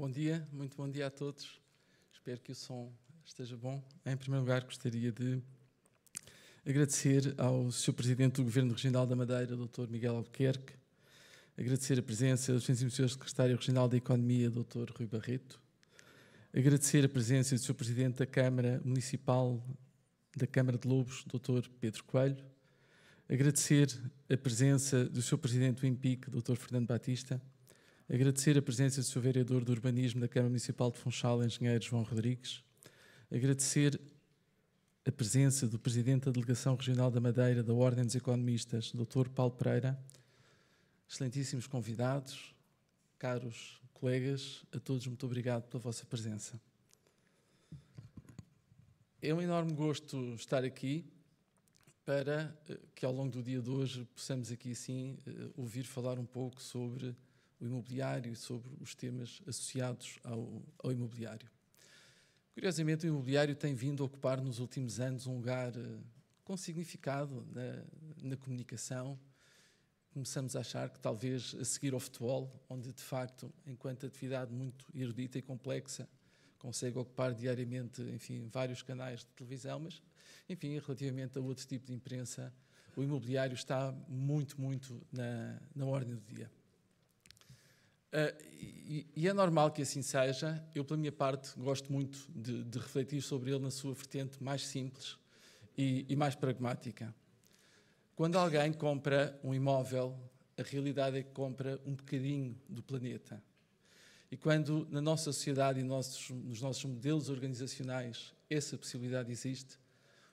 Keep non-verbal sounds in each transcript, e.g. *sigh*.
Bom dia, muito bom dia a todos. Espero que o som esteja bom. Em primeiro lugar, gostaria de agradecer ao Sr. Presidente do Governo Regional da Madeira, Dr. Miguel Albuquerque, agradecer a presença do Sr. Secretário Regional da Economia, Dr. Rui Barreto, agradecer a presença do Sr. Presidente da Câmara Municipal da Câmara de Lobos, Dr. Pedro Coelho, agradecer a presença do Sr. Presidente do IMPIC, Dr. Fernando Batista, Agradecer a presença do Sr. Vereador do Urbanismo da Câmara Municipal de Funchal, Engenheiro João Rodrigues. Agradecer a presença do Presidente da Delegação Regional da Madeira da Ordem dos Economistas, Dr. Paulo Pereira. Excelentíssimos convidados, caros colegas, a todos muito obrigado pela vossa presença. É um enorme gosto estar aqui para eh, que ao longo do dia de hoje possamos aqui sim eh, ouvir falar um pouco sobre o imobiliário e sobre os temas associados ao, ao imobiliário. Curiosamente, o imobiliário tem vindo a ocupar nos últimos anos um lugar eh, com significado na, na comunicação. Começamos a achar que talvez a seguir ao futebol, onde de facto, enquanto atividade muito erudita e complexa, consegue ocupar diariamente, enfim, vários canais de televisão, mas, enfim, relativamente a outro tipo de imprensa, o imobiliário está muito, muito na, na ordem do dia. Uh, e, e, é normal que assim seja. Eu, pela minha parte, gosto muito de, de refletir sobre ele na sua vertente mais simples e, e, mais pragmática. Quando alguém compra um imóvel, a realidade é que compra um bocadinho do planeta. E quando na nossa sociedade e nossos, nos nossos modelos organizacionais essa possibilidade existe,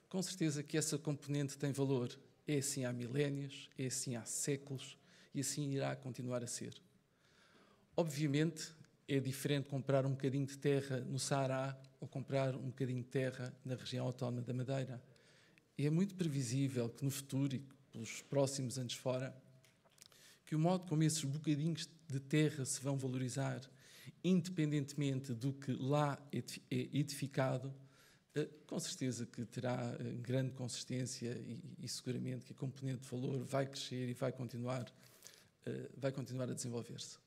com certeza que essa componente tem valor. É assim há milénios, é assim há séculos e assim irá continuar a ser. Obviamente é diferente comprar um bocadinho de terra no Saara ou comprar um bocadinho de terra na região autónoma da Madeira. E é muito previsível que no futuro e pelos próximos anos fora, que o modo como esses bocadinhos de terra se vão valorizar, independentemente do que lá é edificado, eh, com certeza que terá eh, grande consistência e, e, seguramente que a componente de valor vai crescer e vai continuar, eh, vai continuar a desenvolver-se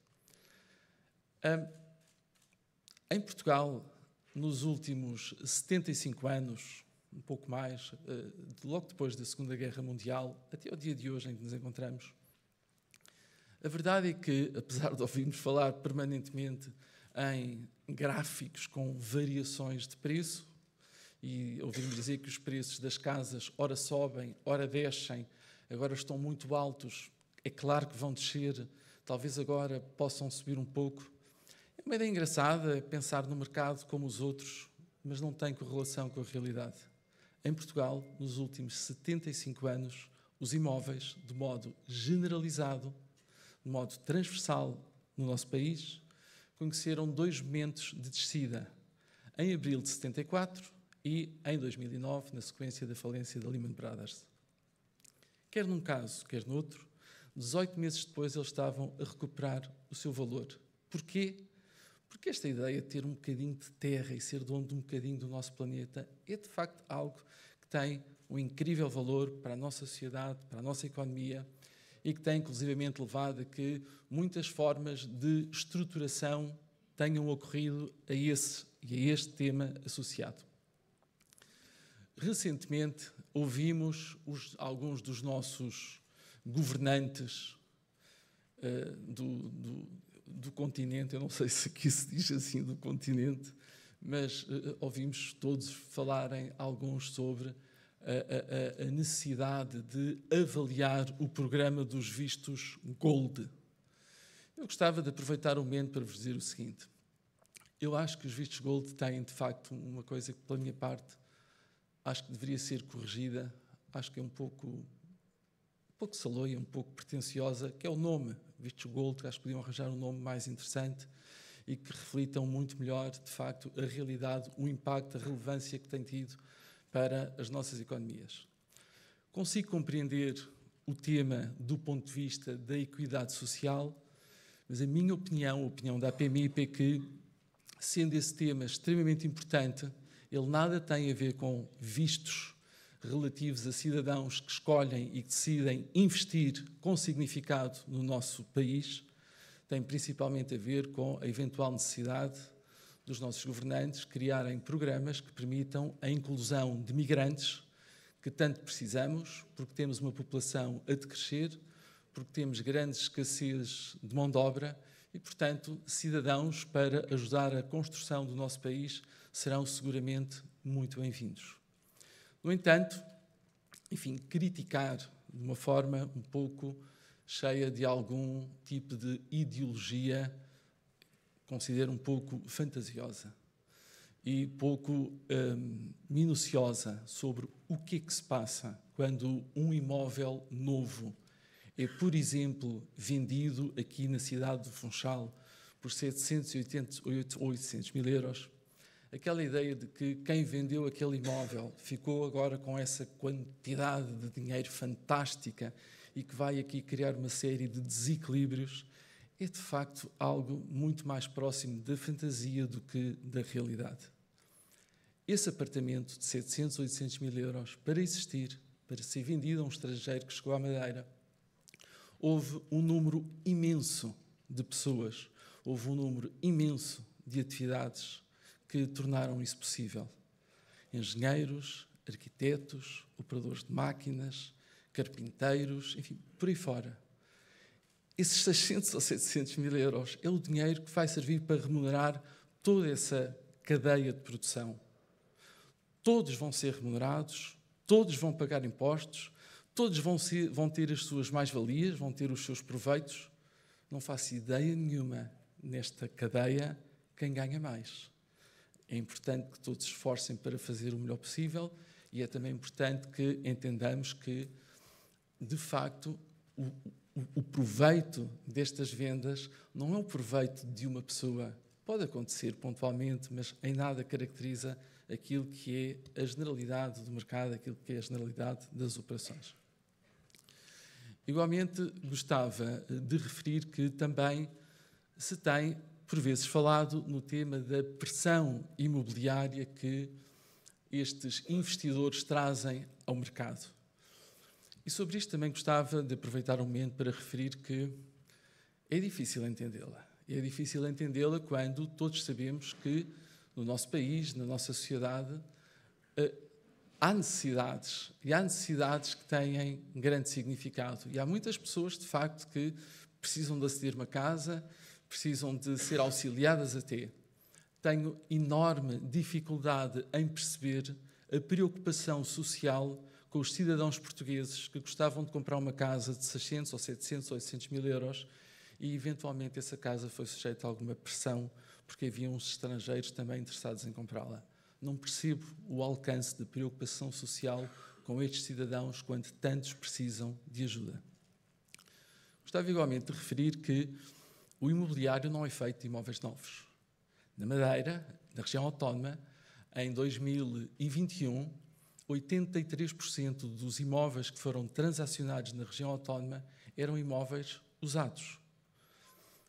em Portugal, nos últimos 75 anos, um pouco mais, eh, logo depois da Segunda Guerra Mundial, até ao dia de hoje em que nos encontramos, a verdade é que, *laughs* apesar de ouvirmos falar permanentemente em gráficos com variações de preço, e ouvirmos dizer que os preços das casas ora sobem, ora descem, agora estão muito altos, é claro que vão descer, talvez agora possam subir um pouco. É uma ideia engraçada pensar no mercado como os outros, mas não tem correlação com a realidade. Em Portugal, nos últimos 75 anos, os imóveis, de modo generalizado, de modo transversal no nosso país, conheceram dois momentos de descida, em abril de 74 e em 2009, na sequência da falência da Lehman Brothers. Quer num caso, quer no outro, 18 meses depois eles estavam a recuperar o seu valor. Porquê? Porque esta ideia de ter um bocadinho de terra e ser dono de um bocadinho do nosso planeta é de facto algo que tem um incrível valor para a nossa sociedade, para a nossa economia e que tem inclusivamente levado a que muitas formas de estruturação tenham ocorrido a esse e a este tema associado. Recentemente ouvimos os, alguns dos nossos governantes uh, do, do do continente, eu não sei se aqui se diz assim do continente, mas uh, ouvimos todos falarem, alguns, sobre a, a, a, necessidade de avaliar o programa dos vistos Gold. Eu gostava de aproveitar o momento para vos dizer o seguinte. Eu acho que os vistos Gold têm, de facto, uma coisa que, pela minha parte, acho que deveria ser corrigida, acho que é um pouco, um pouco saloia, um pouco pretenciosa, que é o nome, Vitigoldo, acho que podiam arranjar um nome mais interessante e que reflitam muito melhor, de facto, a realidade, o impacto, a relevância que tem tido para as nossas economias. Consigo compreender o tema do ponto de vista da equidade social, mas a minha opinião, a opinião da PMIP, é que, sendo esse tema extremamente importante, ele nada tem a ver com vistos relativos a cidadãos que escolhem e que decidem investir com significado no nosso país tem principalmente a ver com a eventual necessidade dos nossos governantes criarem programas que permitam a inclusão de migrantes que tanto precisamos, porque temos uma população a decrescer, porque temos grandes escassez de mão de obra e, portanto, cidadãos para ajudar a construção do nosso país serão seguramente muito bem-vindos. No entanto, enfim, criticar de uma forma um pouco cheia de algum tipo de ideologia, considero um pouco fantasiosa e pouco hum, minuciosa sobre o que é que se passa quando um imóvel novo é, por exemplo, vendido aqui na cidade de Funchal por 780 800 mil euros aquela ideia de que quem vendeu aquele imóvel ficou agora com essa quantidade de dinheiro fantástica e que vai aqui criar uma série de desequilíbrios é de facto algo muito mais próximo da fantasia do que da realidade. Esse apartamento de 700, 800 mil euros, para existir, para ser vendido a um estrangeiro que chegou à Madeira, houve um número imenso de pessoas, houve um número imenso de atividades que tornaram isso possível. Engenheiros, arquitetos, operadores de máquinas, carpinteiros, enfim, por aí fora. Esses 600 *laughs* ou 700 mil euros é o dinheiro que vai servir para remunerar toda essa cadeia de produção. Todos vão ser remunerados, todos vão pagar impostos, todos vão, ser, vão ter as suas mais-valias, vão ter os seus proveitos. Não faço ideia nenhuma nesta cadeia quem ganha mais. É importante que todos se esforcem para fazer o melhor possível e é também importante que entendamos que, de facto, o, o, o proveito destas vendas não é o proveito de uma pessoa. Pode acontecer pontualmente, mas em nada caracteriza aquilo que é a generalidade do mercado, aquilo que é a generalidade das operações. Igualmente, gostava eh, de referir que também se tem por vezes falado no tema da pressão imobiliária que estes investidores trazem ao mercado. E sobre isto também gostava de aproveitar o um momento para referir que é difícil entendê-la. É difícil entendê-la quando todos sabemos que no nosso país, na nossa sociedade, eh, há necessidades. E há necessidades que têm grande significado. E há muitas pessoas, de facto, que precisam de aceder uma casa, precisam de ser auxiliadas até, tenho enorme dificuldade em perceber a preocupação social com os cidadãos portugueses que gostavam de comprar uma casa de 600 ou 700 ou 800 mil euros e, eventualmente, essa casa foi sujeita a alguma pressão porque havia uns estrangeiros também interessados em comprá-la. Não percebo o alcance de preocupação social com estes cidadãos quando tantos precisam de ajuda. Gostava igualmente de referir que o imobiliário não é feito de imóveis novos. Na Madeira, na região autónoma, em 2021, 83% dos imóveis que foram transacionados na região autónoma eram imóveis usados.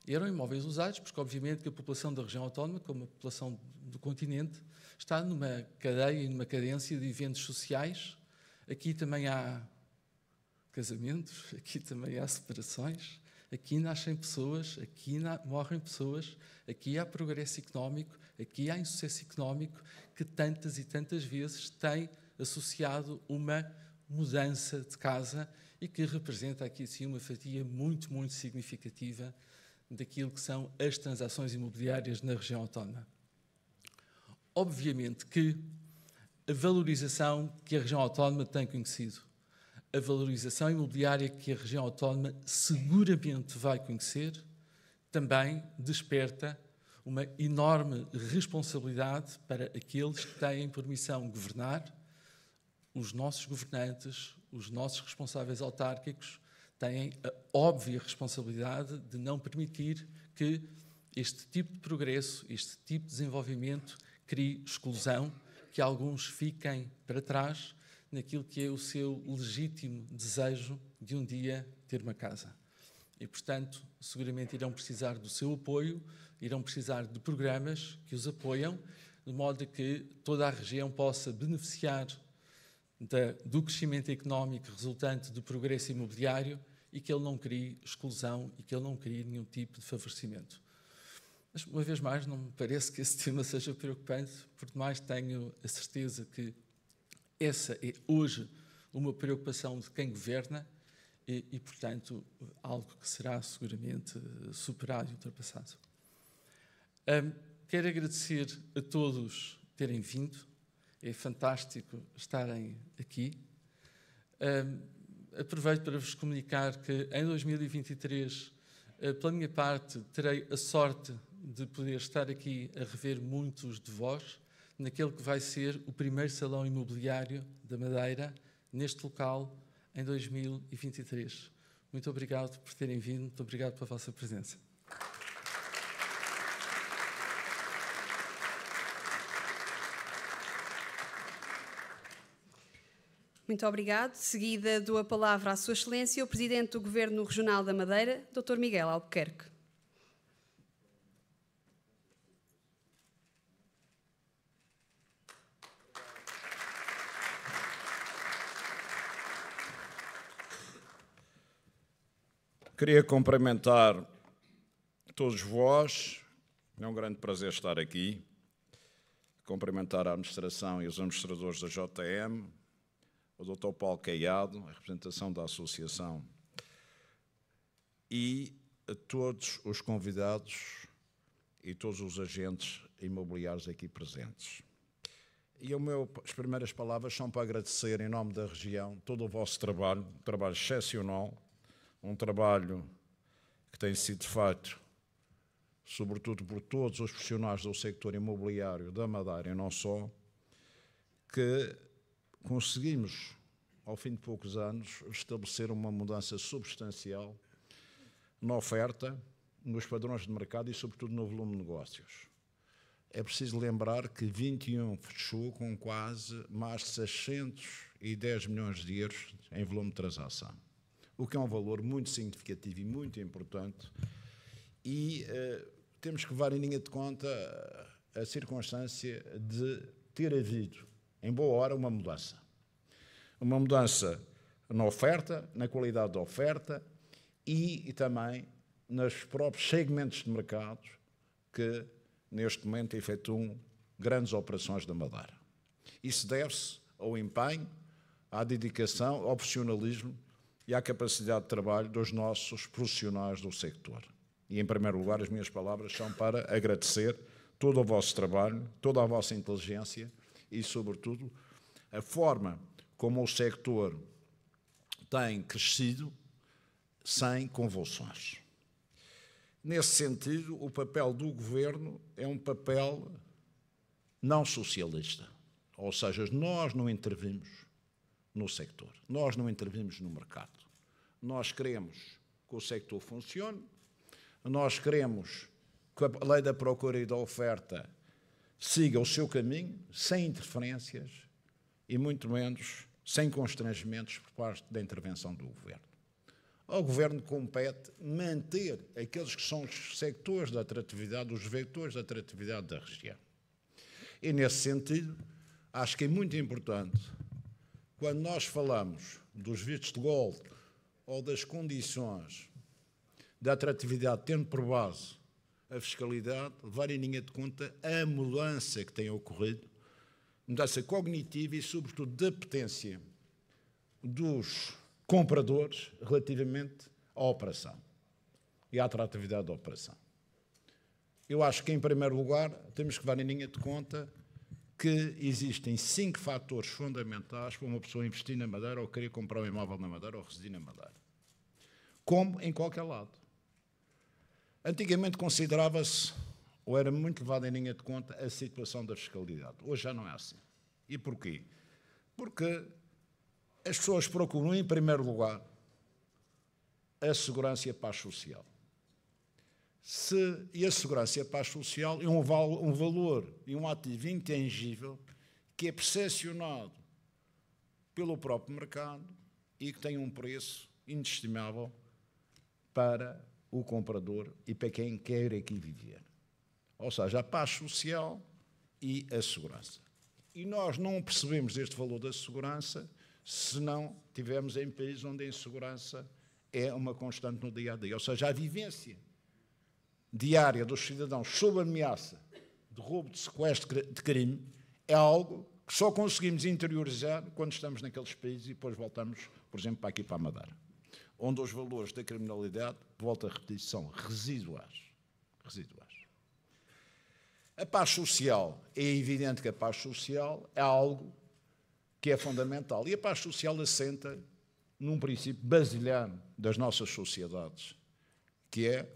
Eram imóveis usados porque, obviamente, que a população da região autónoma, como a população do continente, está numa cadeia e numa cadência de eventos sociais. Aqui também há casamentos, *laughs* aqui também há separações, aqui nascem pessoas, aqui na, morrem pessoas, aqui há progresso económico, aqui há insucesso económico que tantas e tantas vezes tem associado uma mudança de casa e que representa aqui sim uma fatia muito, muito significativa daquilo que são as transações imobiliárias na região autónoma. Obviamente que a valorização que a região autónoma tem conhecido a valorização imobiliária que a região autónoma seguramente vai conhecer, também desperta uma enorme responsabilidade para aqueles que têm permissão missão governar. Os nossos governantes, os nossos responsáveis autárquicos têm a óbvia responsabilidade de não permitir que este tipo de progresso, este tipo de desenvolvimento crie exclusão, que alguns fiquem para trás naquilo que é o seu legítimo desejo de um dia ter uma casa. E, portanto, seguramente irão precisar do seu apoio, irão precisar de programas que os apoiam, de modo que toda a região possa beneficiar da, do crescimento económico resultante do progresso imobiliário e que ele não crie exclusão e que ele não crie nenhum tipo de favorecimento. Mas, uma vez mais, não me parece que esse *laughs* tema seja preocupante, por mais tenho a certeza que essa é hoje uma preocupação de quem governa e, e, portanto, algo que será seguramente superado e ultrapassado. Um, quero agradecer a todos terem vindo, é fantástico estarem aqui. Um, aproveito para vos comunicar que em 2023, eh, pela minha parte, terei a sorte de poder estar aqui a rever muitos de vós naquele que vai ser o primeiro salão imobiliário da Madeira, neste local, em 2023. Muito obrigado por terem vindo, muito obrigado pela vossa presença. Muito obrigado. Seguida, dou a palavra à Sua Excelência, o Presidente do Governo Regional da Madeira, Dr. Miguel Albuquerque. Queria cumprimentar todos vós, é um grande prazer estar aqui. Cumprimentar a administração e os administradores da JM, o Dr. Paulo Caiado, a representação da associação, e a todos os convidados e todos os agentes imobiliários aqui presentes. E meu, as primeiras palavras são para agradecer, em nome da região, todo o vosso trabalho, um trabalho excepcional um trabalho que tem sido feito, sobretudo por todos os profissionais do sector imobiliário da Madeira e não só, que conseguimos, ao fim de poucos anos, estabelecer uma mudança substancial na oferta, nos padrões de mercado e, sobretudo, no volume de negócios. É preciso lembrar que 21 fechou com quase mais de 610 milhões de euros em volume de transação o que é um valor muito significativo e muito importante. E uh, temos que levar em linha de conta a circunstância de ter havido, em boa hora, uma mudança. Uma mudança na oferta, na qualidade da oferta e, e também nos próprios segmentos de mercado que, neste momento, efetuam grandes operações da Madeira. Isso deve-se ao empenho, à dedicação, ao profissionalismo e à capacidade de trabalho dos nossos profissionais do sector. E, em primeiro lugar, as minhas palavras são para agradecer todo o vosso trabalho, toda a vossa inteligência e, sobretudo, a forma como o sector tem crescido sem convulsões. Nesse sentido, o papel do governo é um papel não socialista. Ou seja, nós não intervimos no sector. Nós não intervimos no mercado. Nós queremos que o sector funcione, nós queremos que a lei da procura e da oferta siga o seu caminho, sem interferências e muito menos sem constrangimentos por parte da intervenção do governo. Ao governo compete manter aqueles que são os sectores da atratividade, os vetores da atratividade da região. E nesse sentido, acho que é muito importante quando nós falamos dos vistos de gold ou das condições da atratividade, tendo por base a fiscalidade, levar em linha de conta a mudança que tem ocorrido, mudança cognitiva e, sobretudo, da potência dos compradores relativamente à operação e à atratividade da operação. Eu acho que, em primeiro lugar, temos que levar em linha de conta que existem cinco fatores fundamentais para uma pessoa investir na Madeira ou querer comprar um imóvel na Madeira ou residir na Madeira. Como em qualquer lado. Antigamente considerava-se, ou era muito levado em linha de conta, a situação da fiscalidade. Hoje já não é assim. E porquê? Porque as pessoas procuram, em primeiro lugar, a segurança e a paz social se e a segurança e a paz social é um, val, um valor e um ativo intangível que é percepcionado pelo próprio mercado e que tem um preço inestimável para o comprador e para quem quer aqui viver. Ou seja, a paz social e a segurança. E nós não percebemos este valor da segurança se não tivermos em países onde a insegurança é uma constante no dia a dia. Ou seja, a vivência diária dos cidadãos sob ameaça de roubo, de sequestro, de crime, é algo que só conseguimos interiorizar quando estamos naqueles países e depois voltamos, por exemplo, para aqui para a Madeira, onde os valores da criminalidade, volto a repetir, são residuais. Residuais. A paz social, é evidente que a paz social é algo que é fundamental. E a paz social assenta num princípio basilhar das nossas sociedades, que é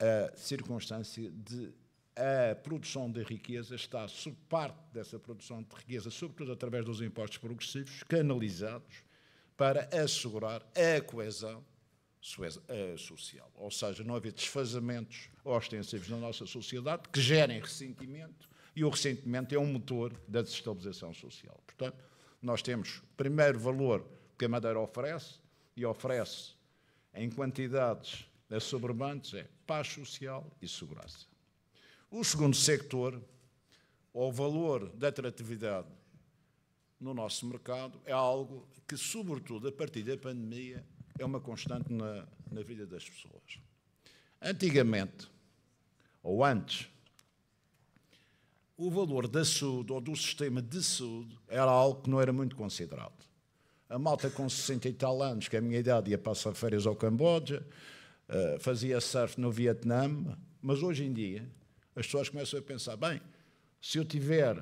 a circunstância de a produção de riqueza está, sob parte dessa produção de riqueza, sobretudo através dos impostos progressivos, canalizados para assegurar a coesão social. Ou seja, não haver desfazamentos ostensivos na nossa sociedade que gerem ressentimento, e o ressentimento é um motor da desestabilização social. Portanto, nós temos primeiro valor que a Madeira oferece, e oferece em quantidades assoberbantes, é paz social e segurança. O segundo sector, ou valor da atratividade no nosso mercado, é algo que, sobretudo a partir da pandemia, é uma constante na, na vida das pessoas. Antigamente, ou antes, o valor da saúde ou do sistema de saúde era algo que não era muito considerado. A malta com 60 e tal anos, que é a minha idade, ia passar férias ao Camboja, eh, fazia surf no Vietnã, mas hoje em dia as pessoas começam a pensar: bem, se eu tiver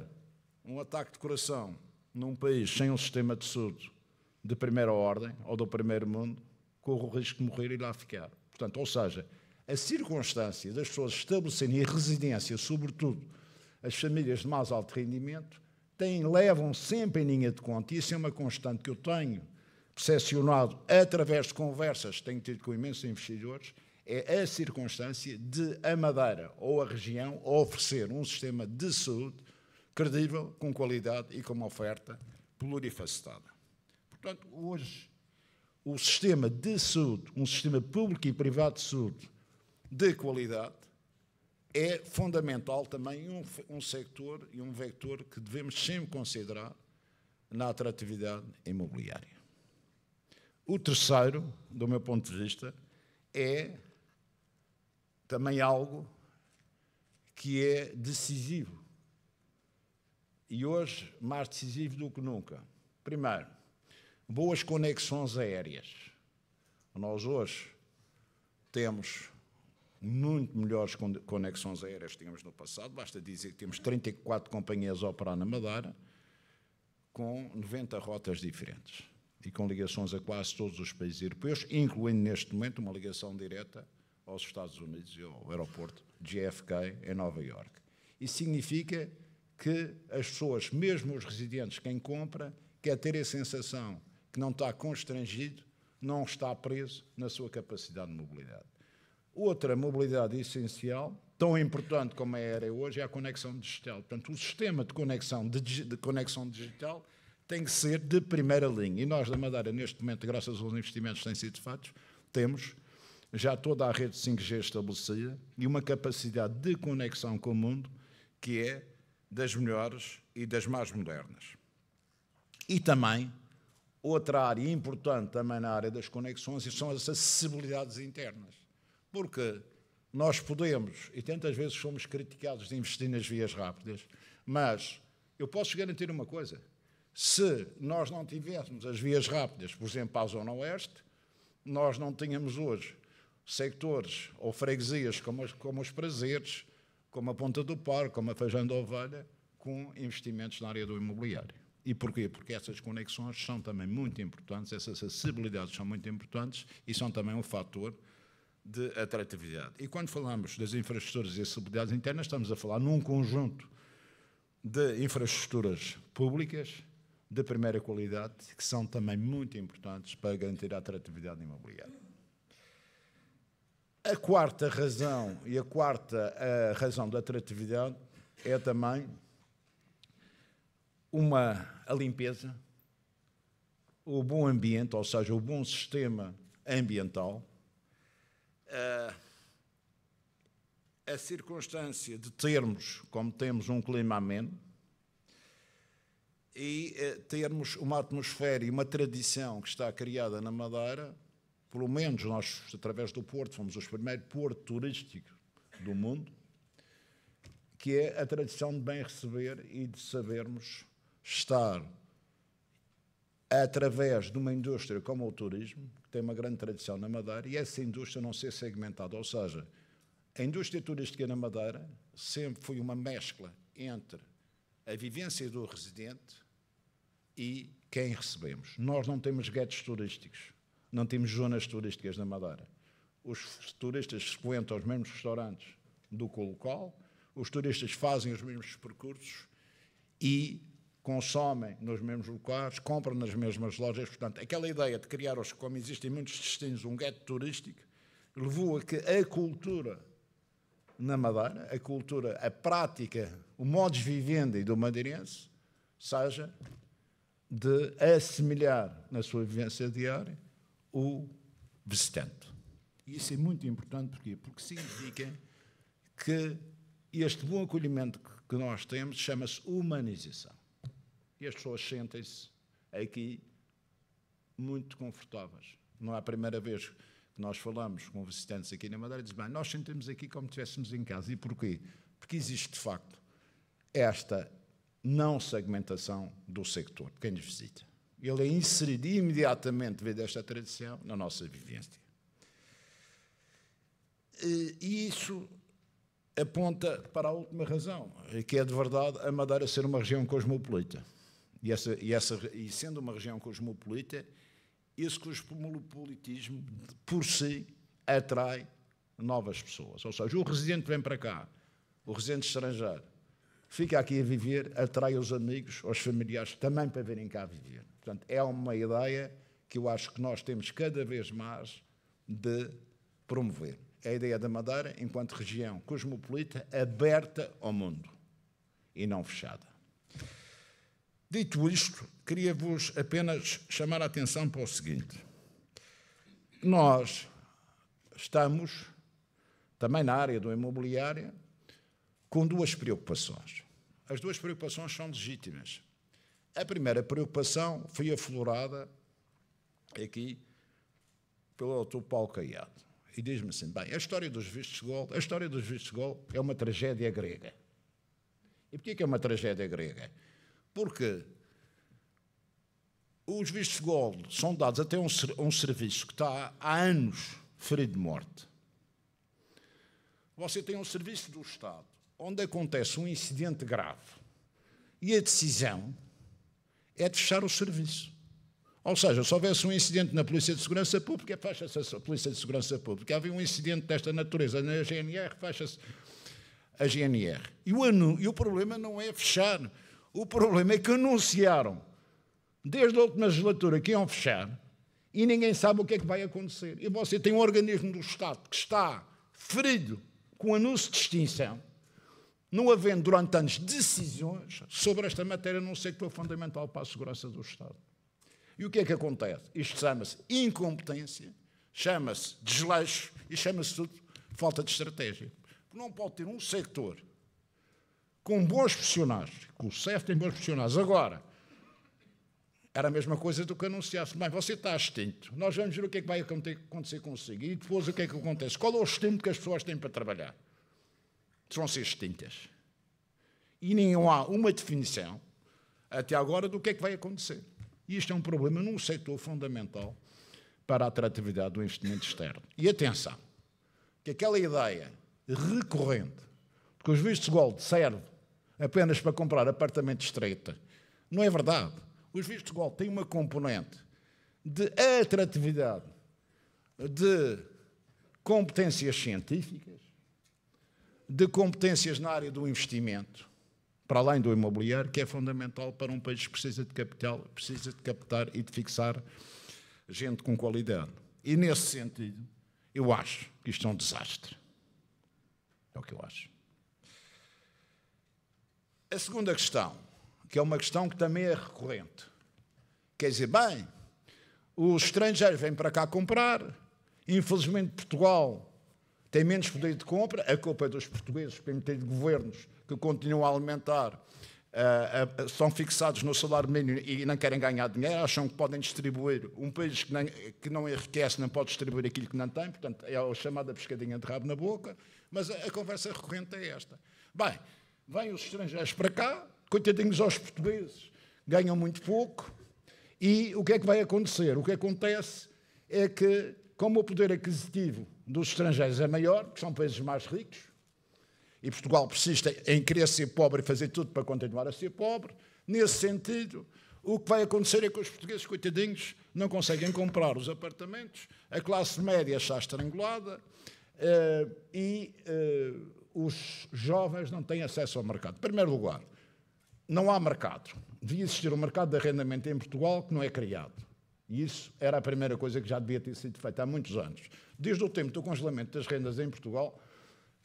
um ataque de coração num país sem um sistema de saúde de primeira ordem ou do primeiro mundo, corro o risco de morrer e lá ficar. Portanto, ou seja, a circunstância das pessoas estabelecerem residência, sobretudo as famílias de mais alto rendimento, têm, levam sempre em linha de conta, e isso é uma constante que eu tenho percepcionado através de conversas que tenho tido com imensos investidores, é a circunstância de a Madeira ou a região oferecer um sistema de saúde credível, com qualidade e com uma oferta plurifacetada. Portanto, hoje, o sistema de saúde, um sistema público e privado de saúde de qualidade, é fundamental também um, um sector e um vector que devemos sempre considerar na atratividade imobiliária. O terceiro, do meu ponto de vista, é também algo que é decisivo. E hoje, mais decisivo do que nunca. Primeiro, boas conexões aéreas. Nós hoje temos muito melhores conexões aéreas que tínhamos no passado. Basta dizer que temos 34 companhias a operar na Madeira, com 90 rotas diferentes e com ligações a quase todos os países europeus, incluindo neste momento uma ligação direta aos Estados Unidos e ao aeroporto JFK em Nova York. Isso significa que as pessoas, mesmo os residentes, quem compra, quer ter a sensação que não está constrangido, não está preso na sua capacidade de mobilidade. Outra mobilidade essencial, tão importante como a era hoje, é a conexão digital. Portanto, o sistema de conexão, de, de conexão digital tem que ser de primeira linha. E nós, da Madeira, neste momento, graças aos investimentos que têm sido feitos, temos já toda a rede 5G estabelecida e uma capacidade de conexão com o mundo que é das melhores e das mais modernas. E também, outra área importante também na área das conexões são as acessibilidades internas. Porque nós podemos, e tantas vezes somos criticados de investir nas vias rápidas, mas eu posso garantir uma coisa: se nós não tivéssemos as vias rápidas, por exemplo, à Zona Oeste, nós não tínhamos hoje sectores ou freguesias como, as, como os Prazeres, como a Ponta do Par, como a Feijão da Ovelha, com investimentos na área do imobiliário. E porquê? Porque essas conexões são também muito importantes, essas acessibilidades são muito importantes e são também um fator de atratividade. E quando falamos das infraestruturas e acessibilidades internas, estamos a falar num conjunto de infraestruturas públicas, de primeira qualidade, que são também muito importantes para garantir a atratividade imobiliária. A quarta razão e a quarta a razão da atratividade é também uma a limpeza, o bom ambiente, ou seja, o bom sistema ambiental, a, a circunstância de termos, como temos, um clima ameno, e eh, termos uma atmosfera e uma tradição que está criada na Madeira, pelo menos nós, através do Porto, fomos os primeiros portos turísticos do mundo, que é a tradição de bem receber e de sabermos estar através de uma indústria como o turismo, que tem uma grande tradição na Madeira, e essa indústria não ser segmentada, ou seja, a indústria turística na Madeira sempre foi uma mescla entre a vivência do residente e quem recebemos. Nós não temos guetos turísticos, não temos zonas turísticas na Madeira. Os turistas frequentam os mesmos restaurantes do que o local, os turistas fazem os mesmos percursos e consomem nos mesmos locais, compram nas mesmas lojas. Portanto, aquela ideia de criar, hoje, como existem muitos destinos, um gueto turístico, levou a que a cultura na Madeira, a cultura, a prática, o modo de vivenda do madeirense, seja de assemelhar na sua vivência diária o visitante. Isso é muito importante porquê? porque significa que este bom acolhimento que nós temos chama-se humanização. E as pessoas sentem-se aqui muito confortáveis. Não é a primeira vez que nós falamos com visitantes aqui na Madeira e dizem, bem, nós sentimos aqui como estivéssemos em casa. E porquê? Porque existe, de facto, esta não segmentação do sector quem nos visita. Ele é inserido imediatamente, devido desta esta tradição, na nossa vivência. E isso aponta para a última razão, que é de verdade a Madeira ser uma região cosmopolita. E, essa, e, essa, e sendo uma região cosmopolita, esse cosmopolitismo, por si, atrai novas pessoas. Ou seja, o residente vem para cá, o residente estrangeiro, fica aqui a viver, atrai os amigos, os familiares também para virem cá viver. Portanto, é uma ideia que eu acho que nós temos cada vez mais de promover. É a ideia da Madeira enquanto região cosmopolita aberta ao mundo e não fechada. Dito isto, queria-vos apenas chamar a atenção para o seguinte. Nós estamos, também na área do imobiliário, com duas preocupações. As duas preocupações são legítimas. A primeira preocupação foi aflorada aqui pelo Dr. Paulo Caiado. E diz-me assim: bem, a história dos vistos de gol, a história dos vistos gol é uma tragédia grega. E porquê que é uma tragédia grega? Porque os vistos de gol são dados até um, um serviço que está há anos ferido de morte. Você tem um serviço do Estado onde acontece um incidente grave e a decisão é de fechar o serviço. Ou seja, se houvesse um incidente na Polícia de Segurança Pública, fecha-se a Polícia de Segurança Pública. Havia um incidente desta natureza na GNR, fecha-se a GNR. E o, anu, e o problema não é fechar. O problema é que anunciaram, desde a última legislatura, que iam fechar e ninguém sabe o que é que vai acontecer. E você tem um organismo do Estado que está ferido com anúncio de extinção não havendo durante anos decisões sobre esta matéria, num sector fundamental para a segurança do Estado. E o que é que acontece? Isto chama-se incompetência, chama-se desleixo e chama-se tudo falta de estratégia. Não pode ter um sector com bons profissionais, com o CEF tem bons profissionais. Agora, era a mesma coisa do que anunciasse, mas você está extinto, nós vamos ver o que é que vai acontecer consigo e depois o que é que acontece, qual é o estímulo que as pessoas têm para trabalhar são ser extintas. E nem há uma definição, até agora, do que é que vai acontecer. E isto é um problema num setor fundamental para a atratividade do investimento externo. E atenção, que aquela ideia recorrente de que os vistos gold servem apenas para comprar apartamentos estreita, não é verdade. Os vistos gold têm uma componente de atratividade, de competências científicas, de competências na área do investimento, para além do imobiliário, que é fundamental para um país que precisa de capital, precisa de captar e de fixar gente com qualidade. E nesse sentido, eu acho que isto é um desastre. É o que eu acho. A segunda questão, que é uma questão que também é recorrente, quer dizer, bem, os estrangeiros vêm para cá comprar, infelizmente Portugal tem menos poder de compra, a culpa é dos portugueses, que têm governos que continuam a alimentar Uh, uh, são fixados no salário mínimo e não querem ganhar dinheiro, acham que podem distribuir. Um país que não, que não enriquece não pode distribuir aquilo que não tem, portanto, é a chamada pescadinha de rabo na boca, mas a, a conversa recorrente é esta. Bem, vêm os estrangeiros para cá, coitadinhos aos portugueses, ganham muito pouco, e o que é que vai acontecer? O que acontece é que como o poder aquisitivo dos estrangeiros é maior, que são países mais ricos, e Portugal persiste em querer ser pobre e fazer tudo para continuar a ser pobre, nesse sentido, o que vai acontecer é que os portugueses, coitadinhos, não conseguem comprar os apartamentos, a classe média está estrangulada eh, e eh, os jovens não têm acesso ao mercado. Em primeiro lugar, não há mercado. Devia existir um mercado de arrendamento em Portugal que não é criado. E isso era a primeira coisa que já devia ter sido feita há muitos anos. Desde o tempo do congelamento das rendas em Portugal,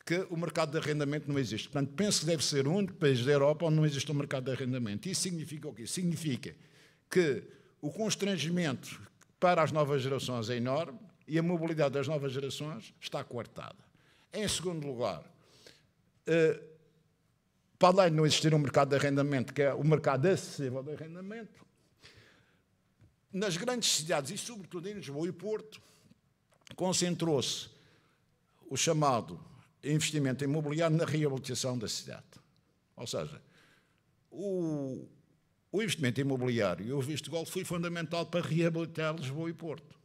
que o mercado de arrendamento não existe. Portanto, penso que deve ser um único país da Europa onde não existe um mercado de arrendamento. Isso significa o quê? Significa que o constrangimento para as novas gerações é enorme e a mobilidade das novas gerações está coartada. Em segundo lugar, eh, para além de não existir um mercado de arrendamento, que é o mercado acessível de arrendamento, nas grandes cidades, e sobretudo em Lisboa e Porto, concentrou-se o chamado investimento imobiliário na reabilitação da cidade. Ou seja, o, o investimento imobiliário e o visto gol foi fundamental para reabilitar Lisboa e Porto.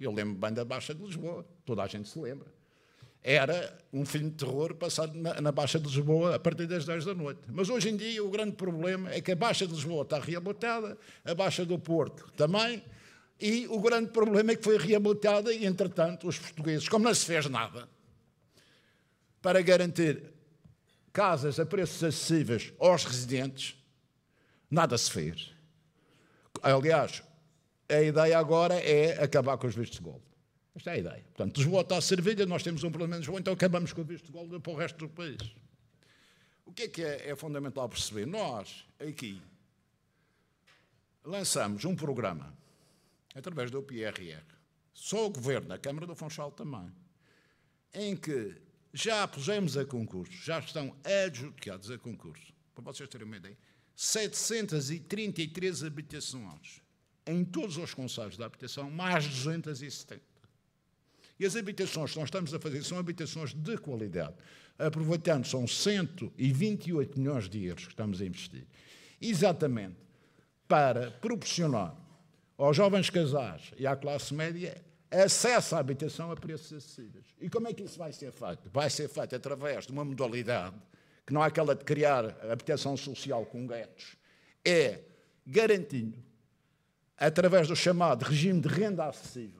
Eu lembro bem da Baixa de Lisboa, toda a gente se lembra era um filme de terror passado na, na, Baixa de Lisboa a partir das 10 da noite. Mas hoje em dia o grande problema é que a Baixa de Lisboa está reabilitada, a Baixa do Porto também, e o grande problema é que foi reabilitada e, entretanto, os portugueses, como não se fez nada, para garantir casas a preços acessíveis aos residentes, nada se fez. Aliás, a ideia agora é acabar com os vistos de golpe. Esta é a ideia. Portanto, Lisboa a cerveja, nós temos um problema de Lisboa, então acabamos com o visto de Golga para o resto do país. O que é que é, é fundamental perceber? Nós, aqui, lançamos um programa, através do PRR, só o Governo, a Câmara do Funchal também, em que já pusemos a concurso, já estão adjudicados a concurso, para vocês terem uma ideia, 733 habitações. Em todos os conselhos da habitação, mais 270. E as habitações que nós estamos a fazer são habitações de qualidade. Aproveitando, são 128 milhões de euros que estamos a investir. Exatamente para proporcionar aos jovens casais e à classe média acesso à habitação a preços acessíveis. E como é que isso vai ser feito? Vai ser feito através de uma modalidade que não é aquela de criar habitação social com guetos, é garantindo, através do chamado regime de renda acessível,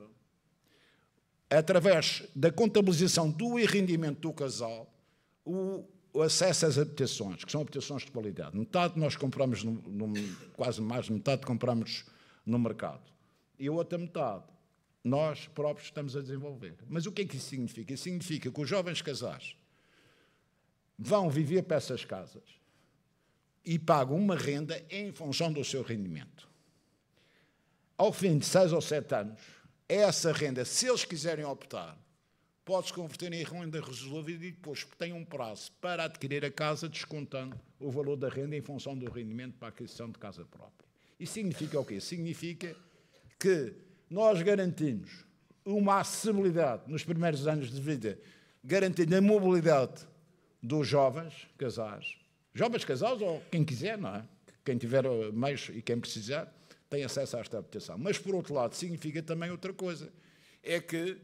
através da contabilização do rendimento do casal, o, acesso às habitações, que são habitações de qualidade. Metade nós compramos, no, no, quase mais metade compramos no mercado. E a outra metade nós próprios estamos a desenvolver. Mas o que é que isso significa? Isso significa que os jovens casais vão viver para essas casas e pagam uma renda em função do seu rendimento. Ao fim de seis ou sete anos, essa renda, se eles quiserem optar, pode-se converter em renda resolvida e depois tem um prazo para adquirir a casa, descontando o valor da renda em função do rendimento para a aquisição de casa própria. Isso significa o quê? Significa que nós garantimos uma acessibilidade nos primeiros anos de vida, garantindo a mobilidade dos jovens casais, jovens casais ou quem quiser, não é? Quem tiver meios e quem precisar, têm acesso a esta habitação. Mas, por outro lado, significa também outra coisa: é que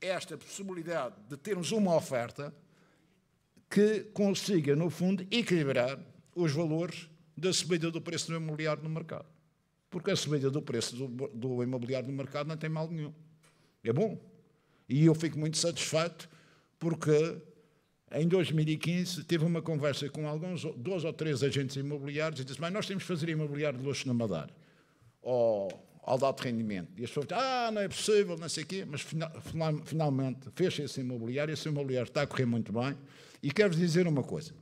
esta possibilidade de termos uma oferta que consiga, no fundo, equilibrar os valores da subida do preço do imobiliário no mercado. Porque a subida do preço do, do imobiliário no mercado não tem mal nenhum. É bom. E eu fico muito satisfeito porque em 2015 tive uma conversa com alguns, dois ou três agentes imobiliários e disse: Mas nós temos que fazer imobiliário de luxo na Madeira ao, ao dado rendimento. E as pessoas dizem, ah, não é possível, não sei o quê, mas final, final, finalmente fecha esse imobiliário, esse imobiliário está a correr muito bem. E quero-vos dizer uma coisa,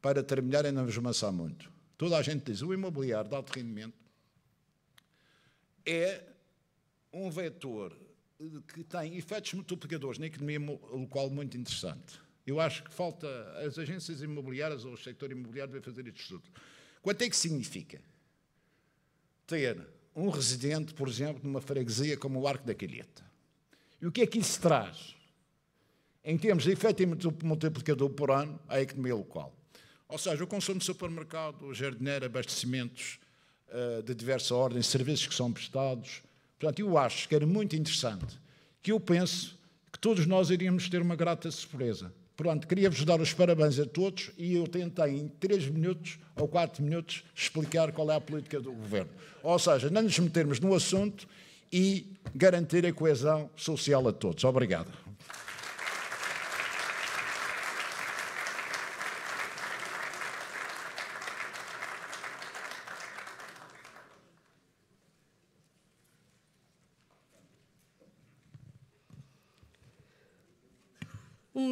para terminar e não vos amassar muito. Toda a gente diz, o imobiliário de alto rendimento é um vetor que tem efeitos multiplicadores na economia local muito interessante. Eu acho que falta, as agências imobiliárias ou o setor imobiliário devem fazer este estudo. Quanto é que significa ter um residente, por exemplo, numa freguesia como o Arco da Calheta. E o que é que isso traz? Em termos de efeito multiplicador por ano à economia local. Ou seja, o consumo de supermercado, jardineiro, abastecimentos uh, de diversa ordem, serviços que são prestados. Portanto, eu acho que era muito interessante, que eu penso que todos nós iríamos ter uma grata surpresa Pronto, queria-vos dar os parabéns a todos e eu tentei em 3 minutos ou 4 minutos explicar qual é a política do governo. Ou seja, não nos metermos no assunto e garantir a coesão social a todos. Obrigado.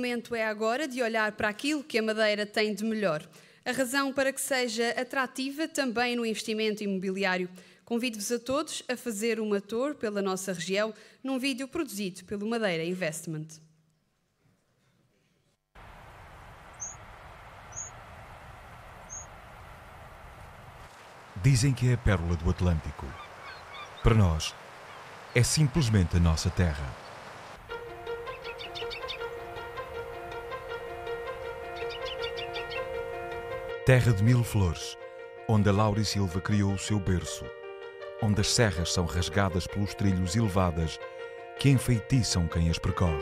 momento é agora de olhar para aquilo que a Madeira tem de melhor. A razão para que seja atrativa também no investimento imobiliário. Convido-vos a todos a fazer uma tour pela nossa região num vídeo produzido pelo Madeira Investment. Dizem que é a pérola do Atlântico. Para nós, é simplesmente a nossa terra. Terra de mil flores, onde a Laura e Silva criou o seu berço, onde as serras são rasgadas pelos trilhos elevadas que enfeitiçam quem as percorre.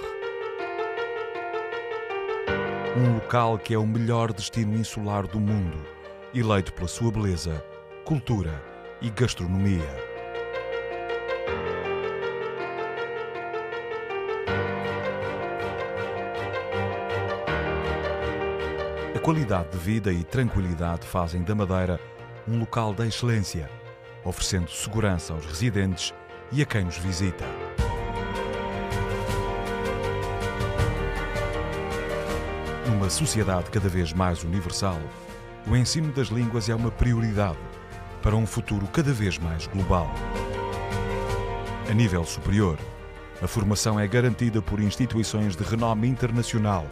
Um local que é o melhor destino insular do mundo, eleito pela sua beleza, cultura e gastronomia. qualidade de vida e tranquilidade fazem da Madeira um local da excelência, oferecendo segurança aos residentes e a quem nos visita. Numa sociedade cada vez mais universal, o ensino das línguas é uma prioridade para um futuro cada vez mais global. A nível superior, a formação é garantida por instituições de renome internacional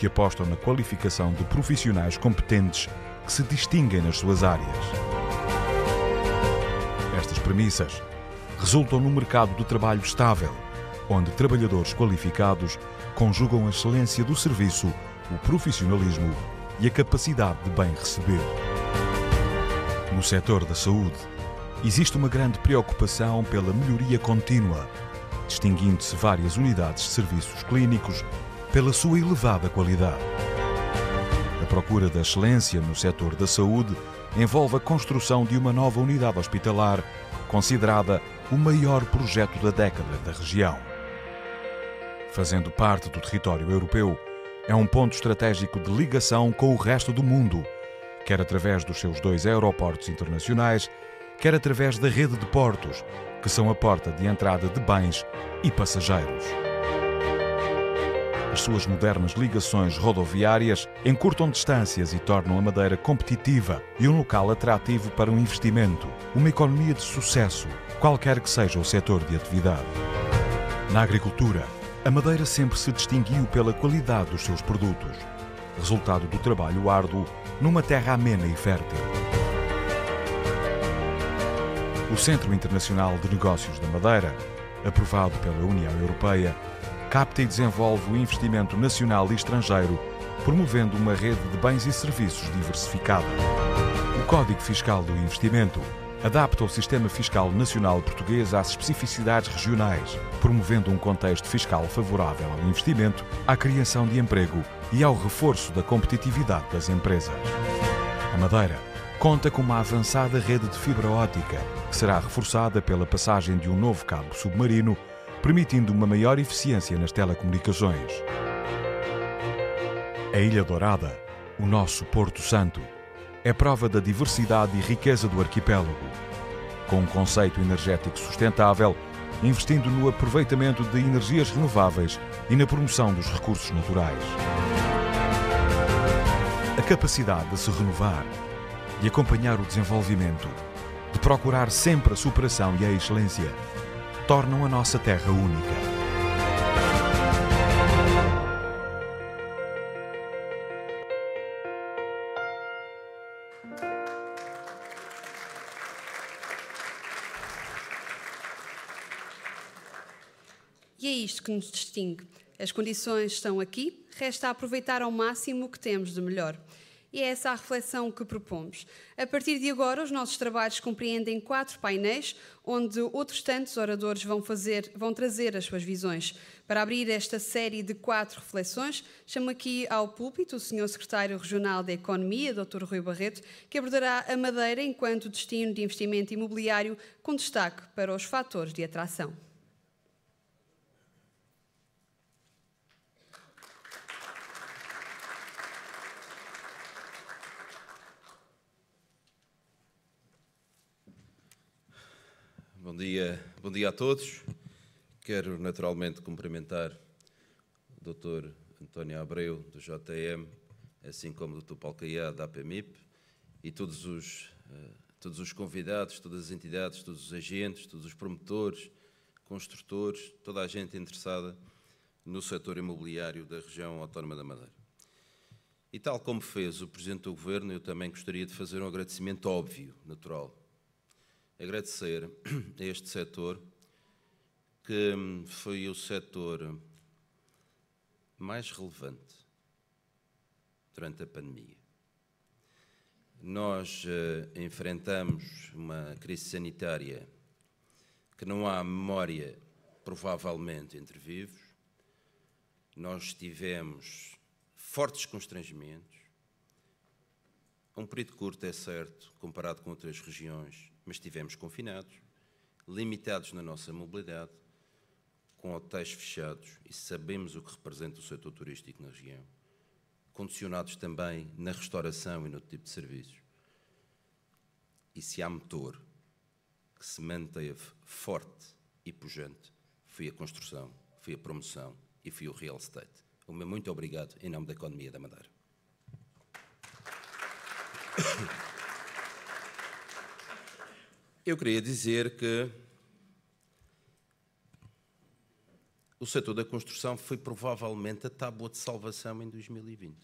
que apostam na qualificação de profissionais competentes que se distinguem nas suas áreas. Estas premissas resultam num mercado de trabalho estável, onde trabalhadores qualificados conjugam a excelência do serviço, o profissionalismo e a capacidade de bem receber. No setor da saúde, existe uma grande preocupação pela melhoria contínua, distinguindo-se várias unidades de serviços clínicos pela sua elevada qualidade. A procura da excelência no setor da saúde envolve a construção de uma nova unidade hospitalar, considerada o maior projeto da década da região. Fazendo parte do território europeu, é um ponto estratégico de ligação com o resto do mundo, quer através dos seus dois aeroportos internacionais, quer através da rede de portos, que são a porta de entrada de bens e passageiros as suas modernas ligações rodoviárias encurtam distâncias e tornam a Madeira competitiva e um local atrativo para um investimento, uma economia de sucesso, qualquer que seja o setor de atividade. Na agricultura, a Madeira sempre se distinguiu pela qualidade dos seus produtos, resultado do trabalho árduo numa terra amena e fértil. O Centro Internacional de Negócios da Madeira, aprovado pela União Europeia, capta e desenvolve o investimento nacional e estrangeiro, promovendo uma rede de bens e serviços diversificada. O Código Fiscal do Investimento adapta o sistema fiscal nacional português às especificidades regionais, promovendo um contexto fiscal favorável ao investimento, à criação de emprego e ao reforço da competitividade das empresas. A Madeira conta com uma avançada rede de fibra ótica, que será reforçada pela passagem de um novo cabo submarino permitindo uma maior eficiência nas telecomunicações. A Ilha Dourada, o nosso Porto Santo, é prova da diversidade e riqueza do arquipélago. Com um conceito energético sustentável, investindo no aproveitamento de energias renováveis e na promoção dos recursos naturais. A capacidade de se renovar, de acompanhar o desenvolvimento, de procurar sempre a superação e a excelência tornam a nossa terra única. E é isto que nos distingue. As condições estão aqui, resta aproveitar ao máximo o que temos de melhor e é essa a reflexão que propomos. A partir de agora, os nossos trabalhos compreendem quatro painéis, onde outros tantos oradores vão, fazer, vão trazer as suas visões. Para abrir esta série de quatro reflexões, chamo aqui ao púlpito o Sr. Secretário Regional da Economia, Dr. Rui Barreto, que abordará a Madeira enquanto destino de investimento imobiliário, com destaque para os fatores de atração. Bom dia, bom dia a todos. Quero naturalmente cumprimentar o Dr. António Abreu, do JTM, assim como o Dr. Paulo Caiá, da APMIP, e todos os, eh, todos os convidados, todas as entidades, todos os agentes, todos os promotores, construtores, toda a gente interessada no setor imobiliário da região autónoma da Madeira. E tal como fez o Presidente do Governo, eu também gostaria de fazer um agradecimento óbvio, natural, agradecer a este setor, que foi o setor mais relevante durante a pandemia. Nós uh, enfrentamos uma crise sanitária que não há memória, provavelmente, entre vivos. Nós tivemos fortes constrangimentos. Um período curto, é certo, comparado com outras regiões mas estivemos confinados, limitados na nossa mobilidade, com hotéis fechados e sabemos o que representa o setor turístico na região, condicionados também na restauração e no tipo de serviços. E se há motor que se manteve forte e pujante, foi a construção, foi a promoção e foi o real estate. O meu muito obrigado em nome da economia da Madeira eu queria dizer que o setor da construção foi provavelmente a tábua de salvação em 2020.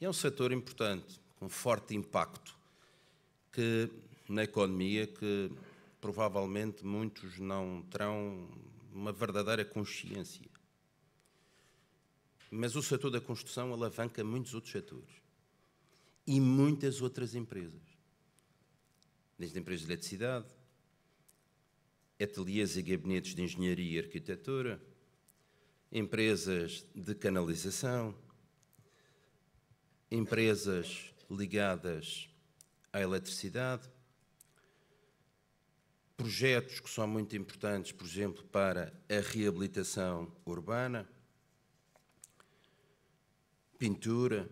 E é um setor importante, com forte impacto que, na economia que provavelmente muitos não terão uma verdadeira consciência. Mas o setor da construção alavanca muitos outros setores e muitas outras empresas desde empresas de eletricidade, ateliês e gabinetes de engenharia e arquitetura, empresas de canalização, empresas ligadas à eletricidade, projetos que são muito importantes, por exemplo, para a reabilitação urbana, pintura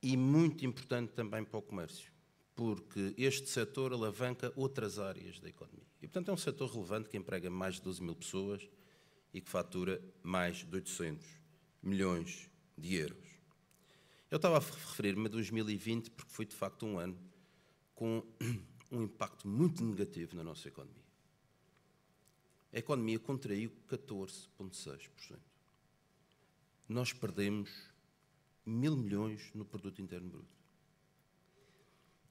e muito importante também para o comércio porque este setor alavanca outras áreas da economia. E, portanto, é um setor relevante que emprega mais de 12 mil pessoas e que fatura mais de 800 milhões de euros. Eu estava a referir-me a 2020 porque foi, de facto, um ano com *clears throat* um impacto muito negativo na nossa economia. A economia contraiu 14,6%. Nós perdemos mil milhões no produto interno bruto.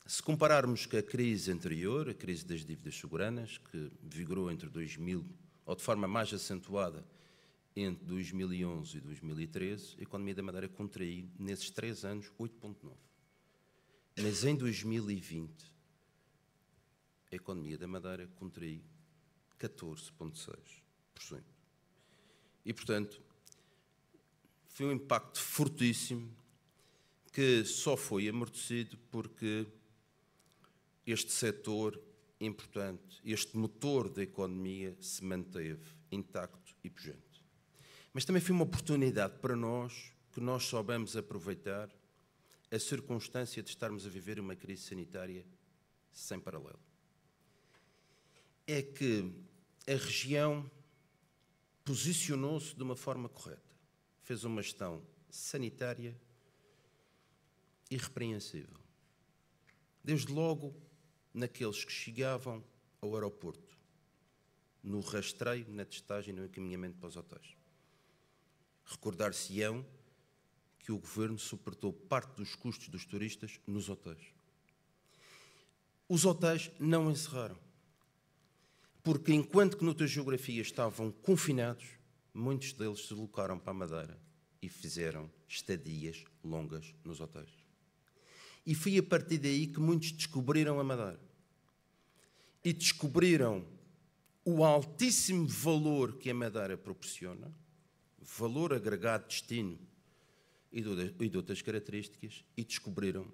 Se compararmos com a crise anterior, a crise das dívidas soberanas, que vigorou entre 2000, ou de forma mais acentuada, entre 2011 e 2013, a economia da Madeira contraiu, nesses três anos, 8,9. Mas em 2020, a economia da Madeira contraiu 14,6%. E, portanto, foi um impacto fortíssimo que só foi amortecido porque este setor importante, este motor da economia, se manteve intacto e pujante. Mas também foi uma oportunidade para nós que nós soubemos aproveitar a circunstância de estarmos a viver uma crise sanitária sem paralelo. É que a região posicionou-se de uma forma correta, fez uma gestão sanitária irrepreensível. Desde logo naqueles que chegavam ao aeroporto, no rastreio, na testagem e no encaminhamento para os hotéis. Recordar-se-ão que o governo suportou parte dos custos dos turistas nos hotéis. Os hotéis não encerraram, porque enquanto que noutra geografia estavam confinados, muitos deles se deslocaram para a Madeira e fizeram estadias longas nos hotéis. E foi a partir daí que muitos descobriram a Madeira e descobriram o altíssimo valor que a Madeira proporciona, valor agregado de destino e de outras características, e descobriram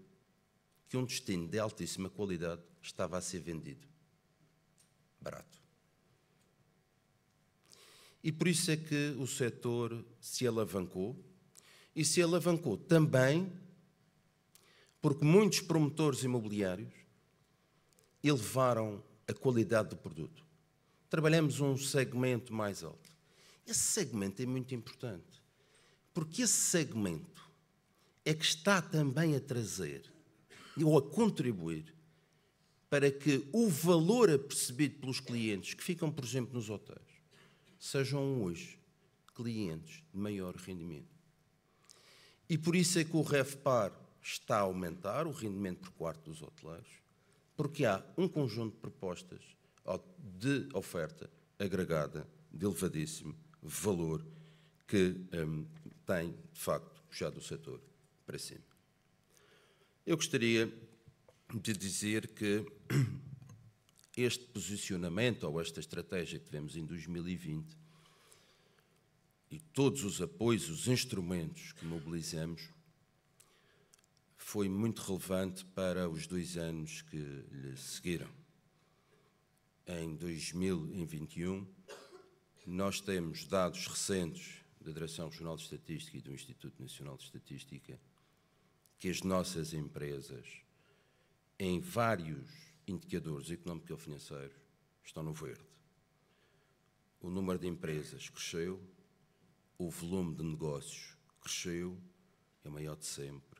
que um destino de altíssima qualidade estava a ser vendido barato. E por isso é que o setor se alavancou e se alavancou também porque muitos promotores imobiliários elevaram a qualidade do produto. Trabalhamos um segmento mais alto. Esse segmento é muito importante, porque esse segmento é que está também a trazer ou a contribuir para que o valor apercebido pelos clientes que ficam, por exemplo, nos hotéis, sejam hoje clientes de maior rendimento. E por isso é que o REFPAR está a aumentar o rendimento por quarto dos hoteleiros, porque há um conjunto de propostas de oferta agregada de elevadíssimo valor que um, tem, de facto, puxado o setor para cima. Eu gostaria de dizer que *clears throat* este posicionamento ou esta estratégia que tivemos em 2020 e todos os apoios, os instrumentos que mobilizamos, foi muito relevante para os dois anos que lhe seguiram. Em 2021, nós temos dados recentes da Direção Regional de Estatística e do Instituto Nacional de Estatística que as nossas empresas, em vários indicadores económico-financeiros, estão no verde. O número de empresas cresceu, o volume de negócios cresceu, é maior de sempre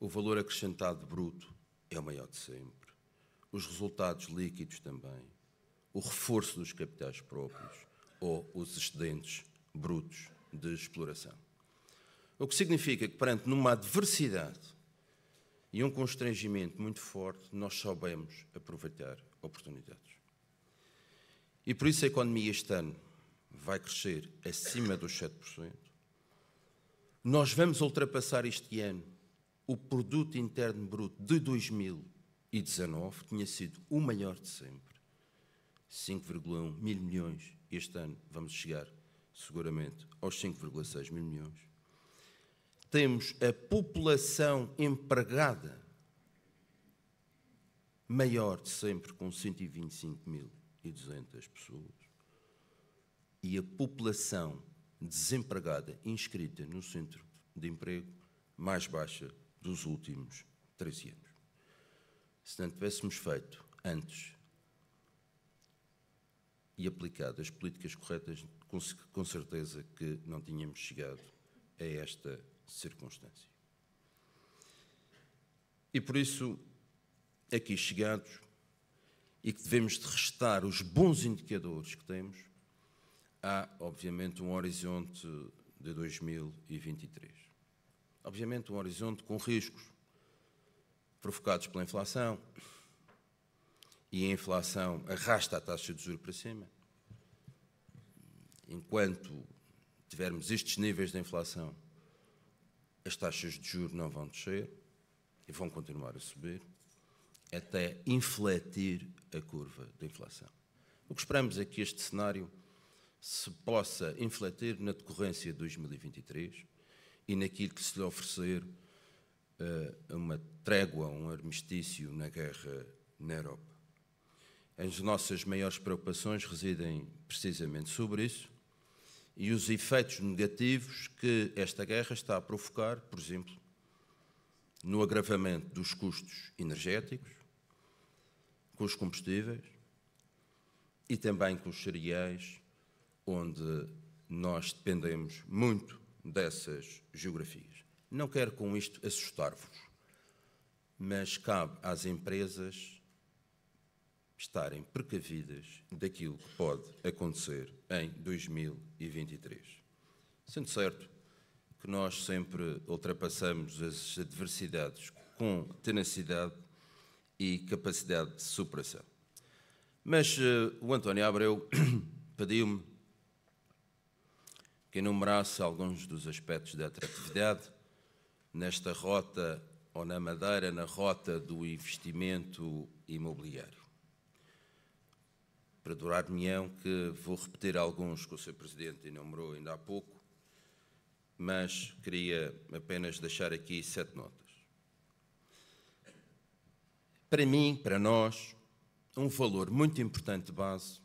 o valor acrescentado bruto é o maior de sempre. Os resultados líquidos também. O reforço dos capitais próprios ou os excedentes brutos de exploração. O que significa que, perante numa adversidade e um constrangimento muito forte, nós soubemos aproveitar oportunidades. E por isso a economia este ano vai crescer acima dos 7%. Nós vamos ultrapassar este ano o produto interno bruto de 2019 tinha sido o maior de sempre. 5,1 mil milhões. Este ano vamos chegar seguramente aos 5,6 mil milhões. Temos a população empregada maior de sempre, com 125.200 pessoas. E a população desempregada inscrita no centro de emprego mais baixa dos últimos 13 anos. Se não tivéssemos feito antes e aplicado as políticas corretas, com certeza que não tínhamos chegado a esta circunstância. E por isso, aqui chegados, e que devemos de restar os bons indicadores que temos, há, obviamente, um horizonte de 2023. Obviamente, um horizonte com riscos provocados pela inflação, e a inflação arrasta a taxa de juros para cima. Enquanto tivermos estes níveis de inflação, as taxas de juros não vão descer e vão continuar a subir até infletir a curva da inflação. O que esperamos é que este cenário se possa infletir na decorrência de 2023 e naquilo que se lhe oferecer eh, uma trégua, um armistício na guerra na Europa. As nossas maiores preocupações residem precisamente sobre isso e os efeitos negativos que esta guerra está a provocar, por exemplo, no agravamento dos custos energéticos, com os combustíveis e também com os cereais, onde nós dependemos muito dessas geografias. Não quero com isto assustar-vos, mas cabe às empresas estarem precavidas daquilo que pode acontecer em 2023. Sendo certo que nós sempre ultrapassamos as adversidades com tenacidade e capacidade de superação. Mas uh, o António Abreu *coughs* pediu-me que enumerasse alguns dos aspectos da atratividade nesta rota ou na Madeira, na rota do investimento imobiliário. Perdurar-me-ão que vou repetir alguns que o Sr. Presidente enumerou ainda há pouco, mas queria apenas deixar aqui sete notas. Para mim, para nós, um valor muito importante de base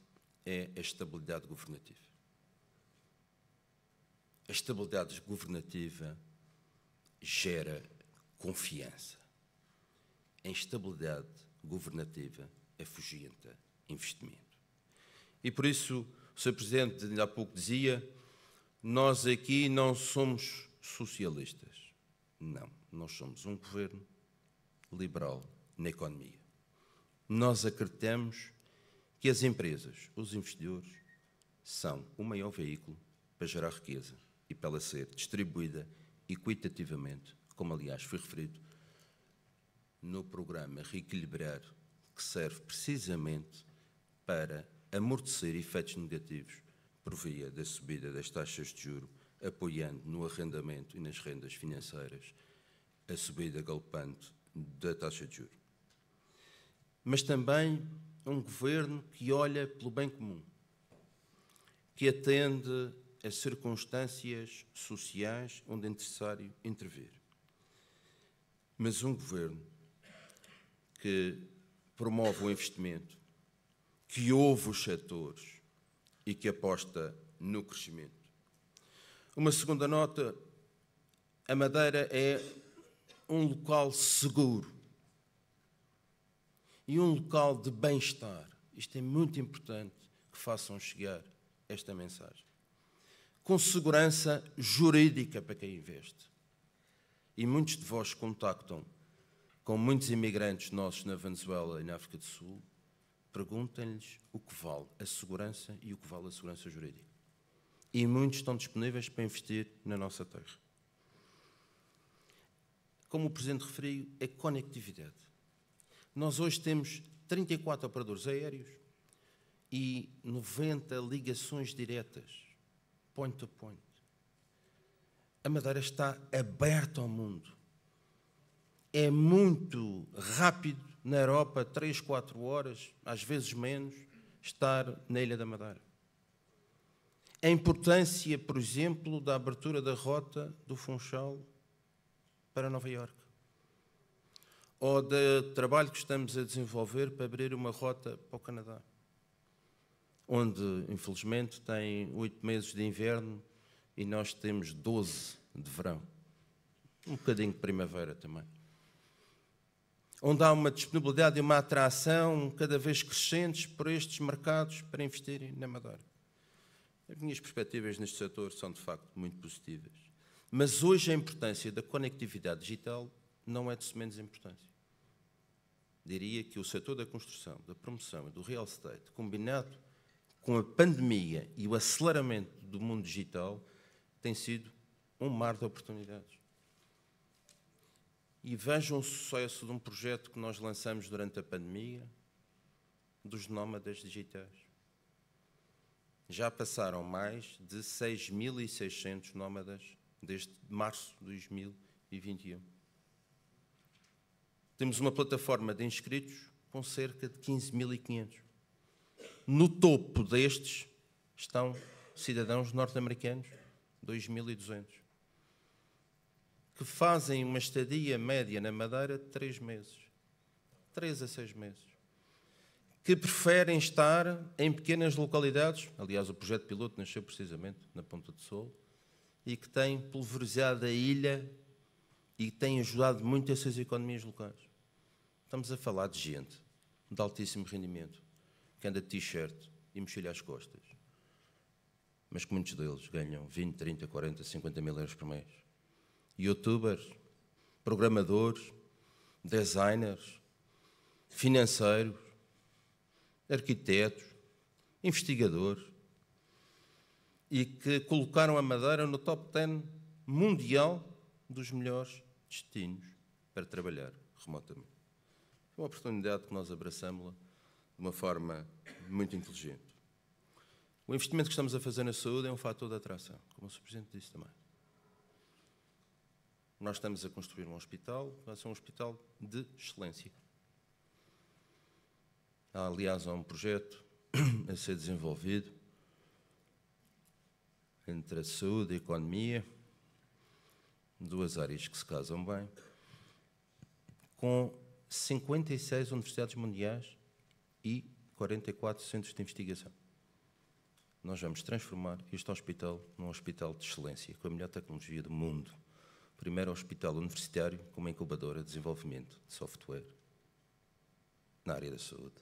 é a estabilidade governativa. A estabilidade governativa gera confiança. A instabilidade governativa afugenta investimento. E por isso, o Sr. Presidente ainda há pouco dizia: nós aqui não somos socialistas. Não, nós somos um governo liberal na economia. Nós acreditamos que as empresas, os investidores, são o maior veículo para gerar riqueza e pela ser distribuída equitativamente, como aliás foi referido no programa Reequilibrar, que serve precisamente para amortecer efeitos negativos por via da subida das taxas de juro, apoiando no arrendamento e nas rendas financeiras a subida galopante da taxa de juro. Mas também um governo que olha pelo bem comum, que atende as circunstâncias sociais onde é necessário intervir. Mas um governo que promove o investimento, que ouve os setores e que aposta no crescimento. Uma segunda nota: a Madeira é um local seguro e um local de bem-estar. Isto é muito importante que façam chegar esta mensagem com segurança jurídica para quem investe. E muitos de vós contactam com muitos imigrantes nossos na Venezuela e na África do Sul, perguntem-lhes o que vale a segurança e o que vale a segurança jurídica. E muitos estão disponíveis para investir na nossa terra. Como o Presidente referiu, é conectividade. Nós hoje temos 34 operadores aéreos e 90 ligações diretas point to point. A Madeira está aberta ao mundo. É muito rápido na Europa, 3, 4 horas, às vezes menos, estar na Ilha da Madeira. A importância, por exemplo, da abertura da rota do Funchal para Nova Iorque ou do trabalho que estamos a desenvolver para abrir uma rota para o Canadá onde infelizmente tem oito meses de inverno e nós temos doze de verão. Um bocadinho de primavera também. Onde há uma disponibilidade e uma atração cada vez crescentes por estes mercados para investirem na Madeira. As minhas perspectivas neste setor são de facto muito positivas. Mas hoje a importância da conectividade digital não é de menos importância. Diria que o setor da construção, da promoção e do real estate, combinado com a pandemia e o aceleramento do mundo digital, tem sido um mar de oportunidades. E vejam o sucesso de um projeto que nós lançamos durante a pandemia, dos nómadas digitais. Já passaram mais de 6.600 nómadas desde março de 2021. Temos uma plataforma de inscritos com cerca de 15.500. No topo destes estão cidadãos norte-americanos, 2.200, que fazem uma estadia média na Madeira de 3 meses, 3 a 6 meses, que preferem estar em pequenas localidades, aliás, o projeto piloto nasceu precisamente na Ponta do Sol, e que tem pulverizado a ilha e tem ajudado muito essas economias locais. Estamos a falar de gente de altíssimo rendimento que anda de t-shirt e mochilha às costas. Mas que muitos deles ganham 20, 30, 40, 50 mil euros por mês. Youtubers, programadores, designers, financeiros, arquitetos, investigadores, e que colocaram a Madeira no top 10 mundial dos melhores destinos para trabalhar remotamente. É uma oportunidade que nós abraçamos de uma forma muito inteligente. O investimento que estamos a fazer na saúde é um fator de atração, como o Sr. Presidente disse também. Nós estamos a construir um hospital, vai ser um hospital de excelência. aliás, há um projeto *clears throat* a ser desenvolvido entre a saúde e a economia, duas áreas que se casam bem, com 56 universidades mundiais e 44 centros de investigação. Nós vamos transformar este hospital num hospital de excelência, com a melhor tecnologia do mundo. Primeiro hospital universitário com uma incubadora de desenvolvimento de software na área da saúde.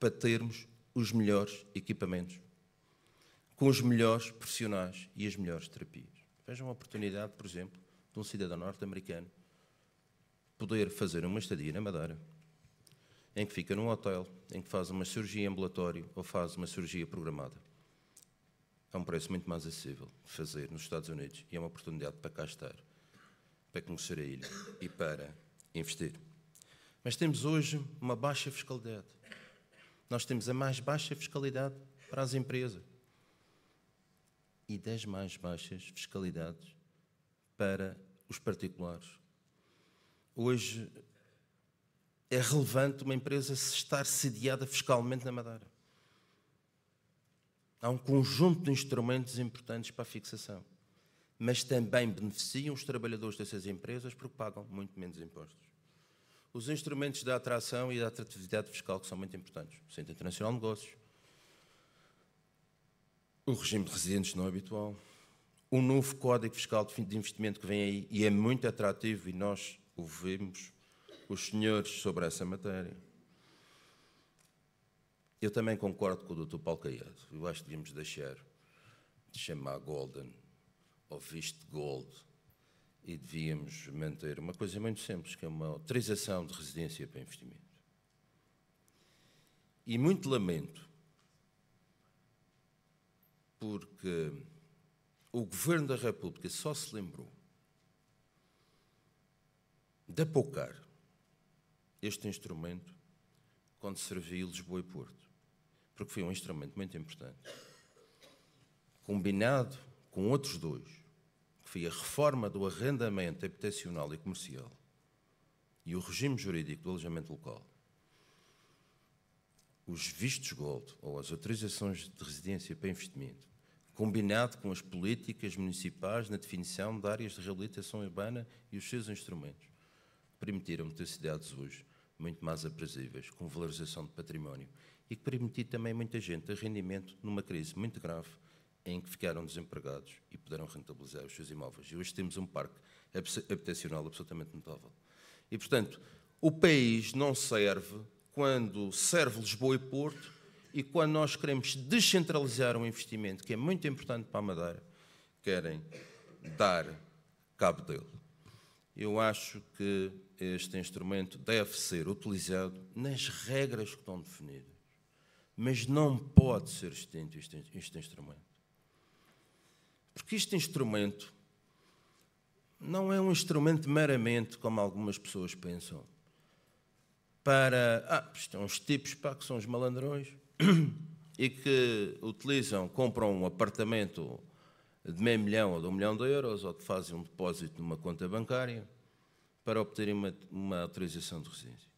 Para termos os melhores equipamentos, com os melhores profissionais e as melhores terapias. Vejam a oportunidade, por exemplo, de um cidadão norte-americano poder fazer uma estadia na Madeira em que fica num hotel, em que faz uma cirurgia ambulatória ou faz uma cirurgia programada. É um preço muito mais acessível fazer nos Estados Unidos e é uma oportunidade para cá estar, para conhecer a ilha e para investir. Mas temos hoje uma baixa fiscalidade. Nós temos a mais baixa fiscalidade para as empresas e das mais baixas fiscalidades para os particulares. Hoje é relevante uma empresa estar sediada fiscalmente na Madeira. Há um conjunto de instrumentos importantes para a fixação, mas também beneficiam os trabalhadores dessas empresas porque pagam muito menos impostos. Os instrumentos da atração e da atratividade fiscal que são muito importantes, o Centro Internacional de Negócios, o regime de residentes não habitual, o novo Código Fiscal de Investimento que vem aí e é muito atrativo e nós o vemos os senhores sobre essa matéria. Eu também concordo com o Dr. Paulo Caiado. Eu acho que devíamos deixar de chamar Golden ou Viste Gold e devíamos manter uma coisa muito simples, que é uma autorização de residência para investimento. E muito lamento, porque o Governo da República só se lembrou de apocar este instrumento quando servi Lisboa e Porto, porque foi um instrumento muito importante. Combinado com outros dois, que foi a reforma do arrendamento habitacional e comercial e o regime jurídico do alojamento local, os vistos gold ou as autorizações de residência para investimento, combinado com as políticas municipais na definição de áreas de reabilitação urbana e os seus instrumentos, permitiram-me ter cidades hoje muito mais aprazíveis, com valorização de património e que permitiu também muita gente a rendimento numa crise muito grave em que ficaram desempregados e puderam rentabilizar os seus imóveis. E hoje temos um parque habitacional absolutamente notável. E, portanto, o país não serve quando serve Lisboa e Porto e quando nós queremos descentralizar um investimento que é muito importante para a Madeira, querem dar cabo dele. Eu acho que este instrumento deve ser utilizado nas regras que estão definidas, mas não pode ser extinto este, este instrumento. Porque este instrumento não é um instrumento meramente, como algumas pessoas pensam, para. Ah, estão os é tipos pá, que são os malandrões *coughs* e que utilizam, compram um apartamento de meio milhão ou de um milhão de euros ou que fazem um depósito numa conta bancária para obterem uma, uma autorização de residência.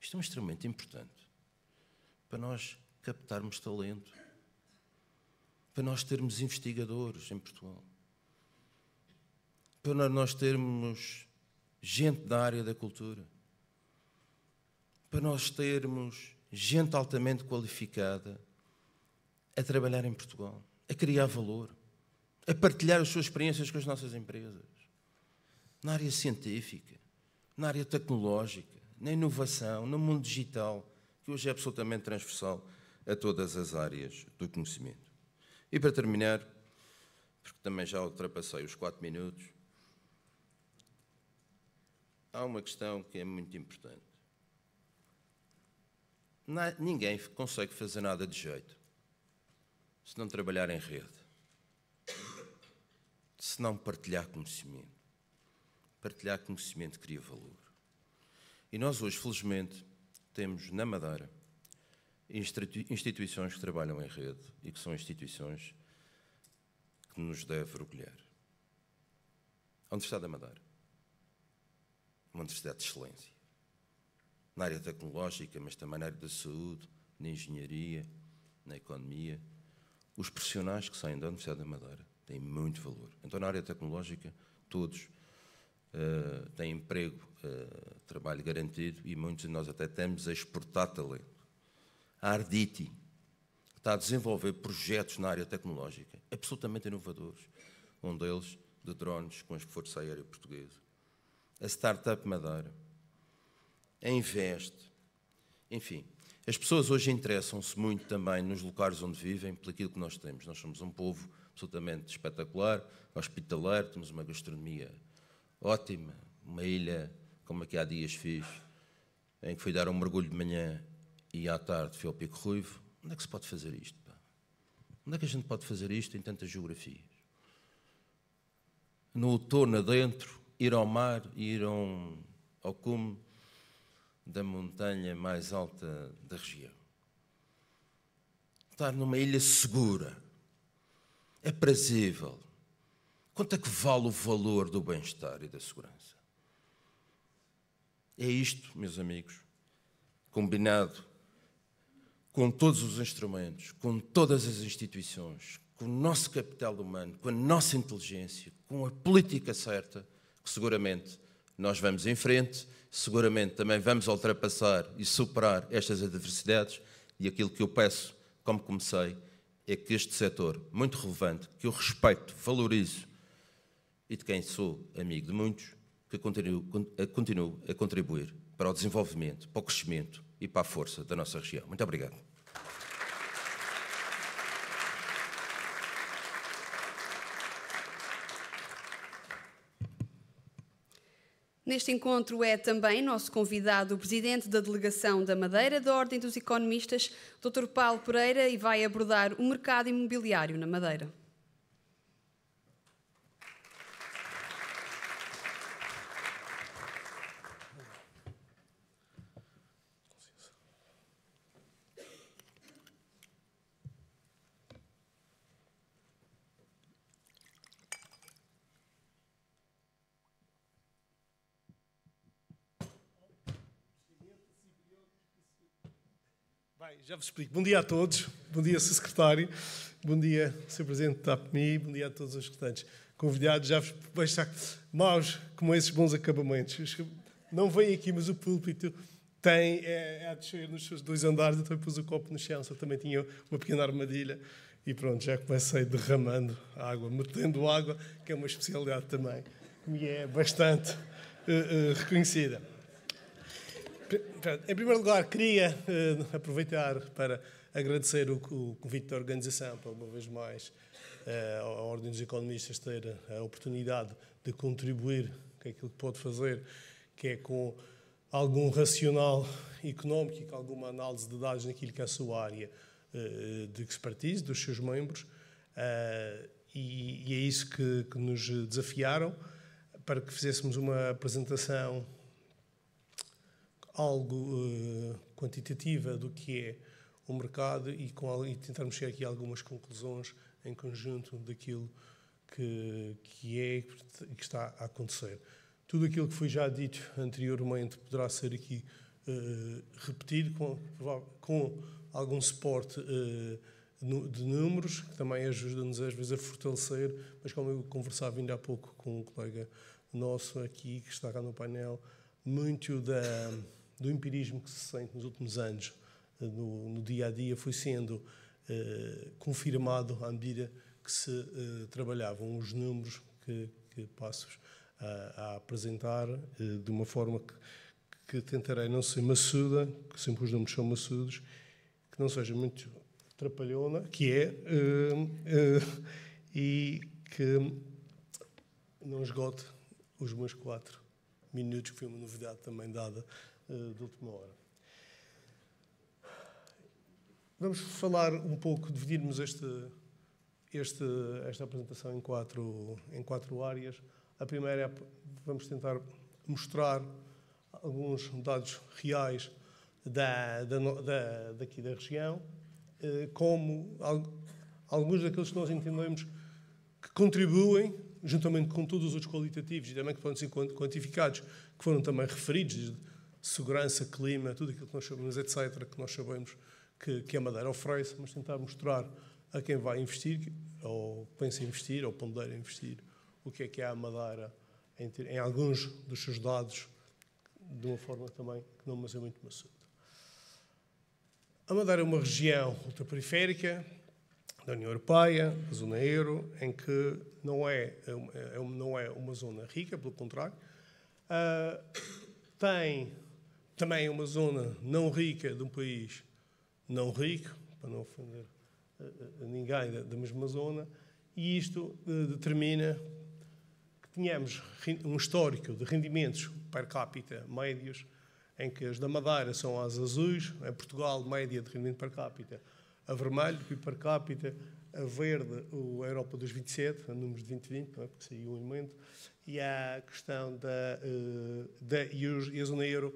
Isto é um instrumento importante para nós captarmos talento, para nós termos investigadores em Portugal, para nós termos gente da área da cultura, para nós termos gente altamente qualificada a trabalhar em Portugal, a criar valor, a partilhar as suas experiências com as nossas empresas na área científica, na área tecnológica, na inovação, no mundo digital, que hoje é absolutamente transversal a todas as áreas do conhecimento. E para terminar, porque também já ultrapassei os quatro minutos, há uma questão que é muito importante. Ninguém consegue fazer nada de jeito se não trabalhar em rede, se não partilhar conhecimento partilhar conhecimento cria valor. E nós hoje, felizmente, temos na Madeira instituições que trabalham em rede e que são instituições que nos devem orgulhar. A Universidade da Madeira, uma universidade de excelência, na área tecnológica, mas também na área da saúde, na engenharia, na economia. Os profissionais que saem da Universidade da Madeira têm muito valor. Então, na área tecnológica, todos tem eh, têm emprego, uh, trabalho garantido e muitos de nós até temos a exportar talento. A Arditi está a desenvolver projetos na área tecnológica absolutamente inovadores, um deles de drones com as forças aéreas portuguesas. A Startup Madeira, a Invest, enfim, as pessoas hoje interessam-se muito também nos locais onde vivem, pelo aquilo que nós temos. Nós somos um povo absolutamente espetacular, hospitaleiro, temos uma gastronomia ótima, uma ilha, como aqui há dias fiz, em que fui dar um mergulho de manhã e à tarde fui ao Pico Ruivo. Onde é que se pode fazer isto? Pá? Onde é que a gente pode fazer isto em tantas geografias? No outono adentro, ir ao mar, ir ao cume da montanha mais alta da região. Estar numa ilha segura, aprazível, é Quanto é que vale o valor do bem-estar e da segurança? É isto, meus amigos, combinado com todos os instrumentos, com todas as instituições, com o nosso capital humano, com a nossa inteligência, com a política certa, que seguramente nós vamos em frente, seguramente também vamos ultrapassar e superar estas adversidades. E aquilo que eu peço, como comecei, é que este setor, muito relevante, que eu respeito, valorizo e de quem sou amigo de muitos, que eh, continuo a, contribuir para o desenvolvimento, para o crescimento e para a força da nossa região. Muito obrigado. Neste encontro é também nosso convidado o presidente da Delegação da Madeira da Ordem dos Economistas, Dr. Paulo Pereira, e vai abordar o mercado imobiliário na Madeira. Bem, já vos explico. Bom dia a todos. Bom dia, Sr. Secretário. Bom dia, Sr. Presidente da APMI. Bom dia a todos os restantes convidados. Já vos estar maus como esses bons acabamentos. Não vêm aqui, mas o púlpito tem é, é, a descer nos seus dois andares. Então eu também pus o copo no chão, só também tinha uma pequena armadilha. E pronto, já comecei derramando água, metendo água, que é uma especialidade também, que me é bastante uh, uh, reconhecida. Em primeiro lugar, queria uh, aproveitar para agradecer o, o, convite da organização, para uma vez mais, uh, à Ordem dos Economistas ter a oportunidade de contribuir com aquilo que pode fazer, que é com algum racional económico e com alguma análise de dados naquilo que é a sua área uh, de expertise, dos seus membros, e, e, é isso que, que nos desafiaram para que fizéssemos uma apresentação algo uh, quantitativa do que é o mercado e, com, e tentarmos chegar aqui a algumas conclusões em conjunto daquilo que, que é e que está a acontecer. Tudo aquilo que foi já dito anteriormente poderá ser aqui uh, repetido com, com algum suporte uh, de números, que também ajuda-nos às vezes a fortalecer, mas como eu conversava ainda há pouco com um colega nosso aqui que está cá no painel, muito da do empirismo que se sente nos últimos anos eh, no, no dia a dia foi sendo eh, confirmado à medida que se eh, trabalhavam os números que, que a, eh, a apresentar eh, de uma forma que, que tentarei não ser maçuda, que sempre os números são maçudos, que não seja muito atrapalhona, que é, eh, e que não esgote os meus quatro minutos, que foi uma novidade também dada eh, de última hora. Vamos falar um pouco, dividirmos este, este, esta apresentação em quatro, em quatro áreas. A primeira é, vamos tentar mostrar alguns dados reais da, da, da, daqui da região, eh, como alguns daqueles que nós entendemos que contribuem, juntamente com todos os outros qualitativos e também que podem ser quantificados, que foram também referidos segurança, clima, tudo aquilo que nós sabemos, etc., que nós sabemos que, que a é Madeira oferece, mas tentar mostrar a quem vai investir, ou pensa em investir, ou pondera investir, o que é que é a Madeira em, ter, em alguns dos seus dados, de uma forma também que não é muito maçuda. A Madeira é uma região ultraperiférica da União Europeia, zona euro, em que não é, é, é não é uma zona rica, pelo contrário. Uh, tem também é uma zona não rica de um país não rico, para não ofender ninguém da mesma zona, e isto eh, determina que tenhamos um histórico de rendimentos per capita médios, em que as da Madeira são as azuis, em Portugal, média de rendimento per capita a vermelho e per capita a verde, a Europa dos 27, a números de 2020, não é? porque saiu um elemento, e a questão da, eh, da e a zona euro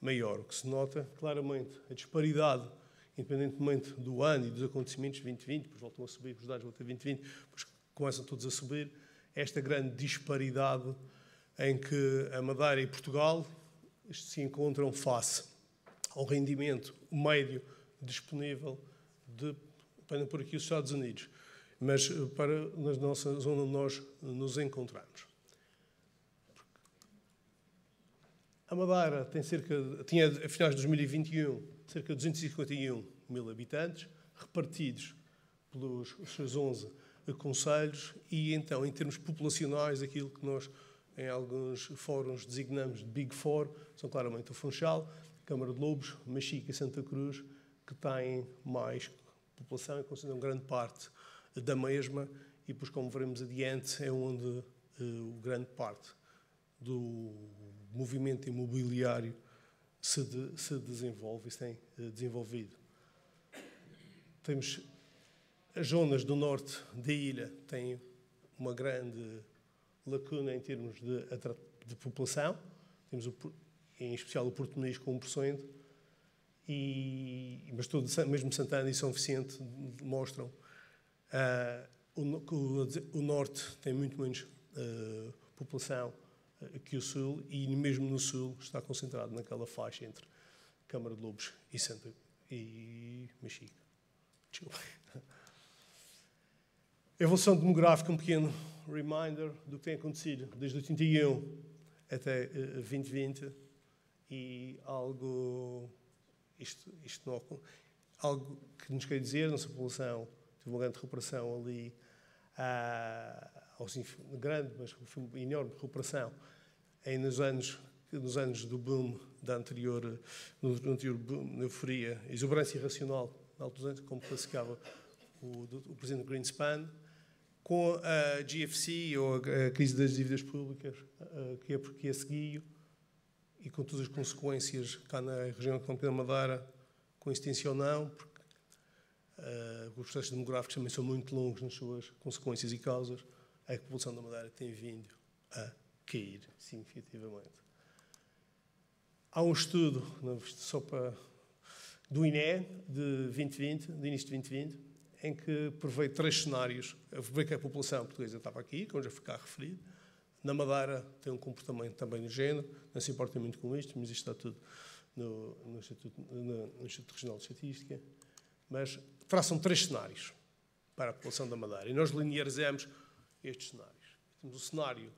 maior, o que se nota claramente. A disparidade, independentemente do ano e dos acontecimentos, 2020, depois voltam a subir, os dados voltam a 2020, depois começam todos a subir, esta grande disparidade em que a Madeira e Portugal se encontram face ao rendimento médio disponível de, para por aqui, os Estados Unidos, mas eh, para na nossa zona onde nós nos encontramos. A Madeira tem cerca de, tinha, a finais de 2021, cerca de 251 mil habitantes, repartidos pelos seus 11 conselhos, e então, em termos populacionais, aquilo que nós, em alguns fóruns, designamos de Big Four, são claramente o Funchal, Câmara de Lobos, Machica e Santa Cruz, que têm mais população e consideram grande parte da mesma, e pois, como veremos adiante, é onde uh, grande parte do movimento imobiliário se, de, se desenvolve e se tem eh, desenvolvido. Temos as zonas do norte da ilha têm uma grande lacuna em termos de, de população. Temos, o, em especial, o português com 1%, e, mas todo, mesmo Santana e São Vicente mostram uh, o, o, o norte tem muito menos uh, população que o Sul, e mesmo no Sul está concentrado naquela faixa entre Câmara de Lobos e, Santa, e Mexica. Evolução demográfica, um pequeno reminder do que tem acontecido desde 81 até 2020 eh, e algo, isto, isto não, algo que nos quer dizer, a nossa população teve uma grande recuperação ali, ah, aos grande, mas enorme recuperação em, nos, anos, nos anos do boom, da anterior, no, anterior boom, euforia, exuberância irracional, na altura, como classificava o, o presidente Greenspan, com a GFC, ou a crise das dívidas públicas, que é porque a seguiu, e com todas as consequências cá na região económica da Madeira, coincidência ou não, porque uh, os processos demográficos também são muito longos nas suas consequências e causas, a população da Madeira tem vindo a cair significativamente. Há um estudo, só para, do INE, de 2020, de início de 2020, em que provei três cenários. Eu que a população portuguesa estava aqui, como já ficar referido. Na Madeira tem um comportamento também de género, não se importa muito com isto, mas isto está tudo no, no, Instituto, no, no Instituto Regional de Estatística. Mas traçam três cenários para a população da Madeira. E nós linearizamos estes cenários. Temos o cenário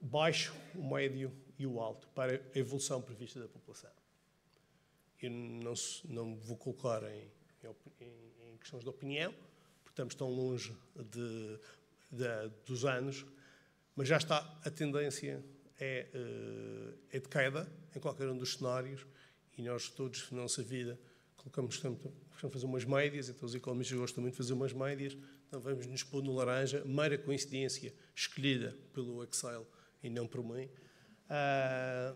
baixo, o médio e o alto para a evolução prevista da população. Eu não, não vou colocar em, em, em questões de opinião, porque estamos tão longe de, de, dos anos, mas já está a tendência é, eh, é de queda em qualquer um dos cenários e nós todos na nossa vida colocamos, gostamos de fazer umas médias, então os economistas gostam muito de fazer umas médias, então vamos nos pôr no laranja, mera coincidência, escolhida pelo Excel e não por mim. Uh,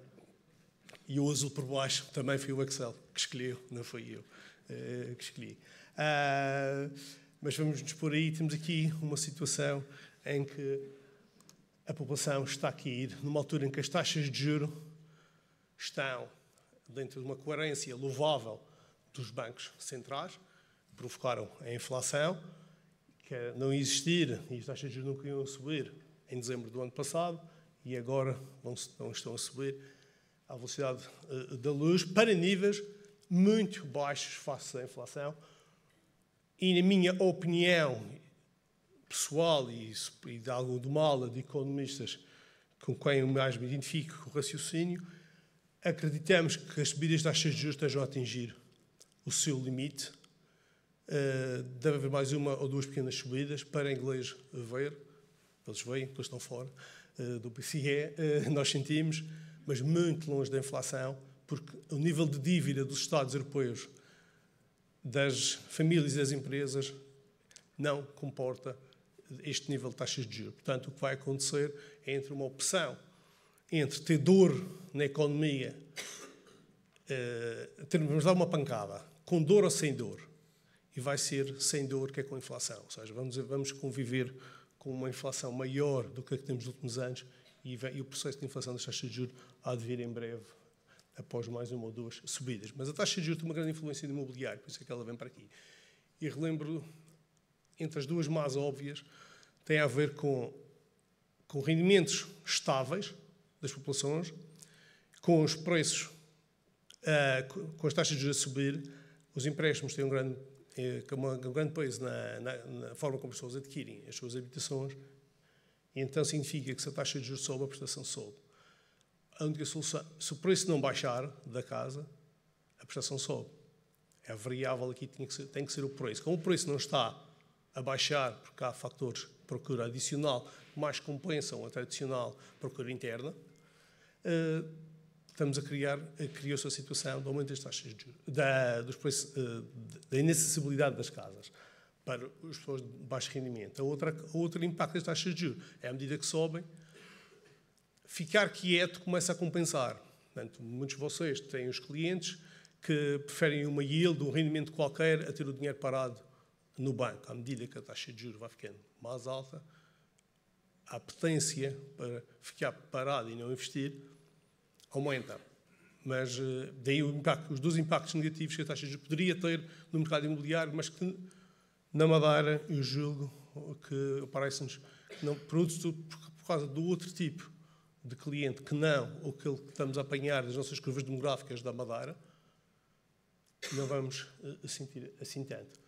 e o azul por baixo também foi o Excel que escolheu, não foi eu uh, que escolhi. Uh, mas vamos nos pôr aí, temos aqui uma situação em que a população está a cair, numa altura em que as taxas de juro estão dentro de uma coerência louvável dos bancos centrais, provocaram a inflação, que é não existir e as taxas de juros nunca iam subir em dezembro do ano passado e agora vão, não estão a subir à velocidade uh, da luz para níveis muito baixos face à inflação. E, na minha opinião pessoal e, e de algo de mala de economistas com quem eu mais me identifico com o raciocínio, acreditamos que as subidas das taxas de juros estejam a atingir o seu limite eh, deve haver mais uma ou duas pequenas subidas para inglês ver, eles veem, eles estão fora uh, do PCE, uh, eh, nós sentimos, mas muito longe da inflação, porque o nível de dívida dos Estados europeus, das famílias e das empresas, não comporta este nível de taxas de juros. Portanto, o que vai acontecer é entre uma opção entre ter dor na economia, termos lá uma pancada, com dor ou sem dor, e vai ser sem dor, que é com a inflação. Ou seja, vamos, vamos conviver com uma inflação maior do que a que temos nos últimos anos e, e o processo de inflação das taxas de juros há de vir em breve após mais uma ou duas subidas. Mas a taxa de juros tem uma grande influência no imobiliário, por isso é que ela vem para aqui. E relembro, entre as duas mais óbvias, tem a ver com, com rendimentos estáveis das populações, com os preços, uh, com as taxas de juros a subir, os empréstimos têm um grande que é uma grande peso na, na, na, forma como as pessoas adquirem as suas habitações, e então significa que se a taxa de juros sobe, a prestação sobe. A única solução, se o preço não baixar da casa, a prestação sobe. É variável aqui, tem que, ser, tem que ser o preço. Como o preço não está a baixar, porque há fatores de procura adicional mais compensam a tradicional procura interna, uh, estamos a criar, criou-se a situação do aumento das taxas de juros, da, dos preços, eh, da inacessibilidade das casas para os pessoas de baixo rendimento. A outra, outro impacto das taxas de juros é à medida que sobem, ficar quieto começa a compensar. Portanto, muitos de vocês têm os clientes que preferem uma yield, um rendimento qualquer, a ter o dinheiro parado no banco. À medida que a taxa de juros vai ficando mais alta, a potência para ficar parado e não investir aumenta. Mas eh, daí impacto, os dois impactos negativos que a taxa de juros poderia ter no mercado imobiliário, mas que na Madeira, eu julgo que parece-nos não por causa do outro tipo de cliente que não o que estamos a apanhar das nossas curvas demográficas da Madeira, não vamos eh, sentir assim tanto.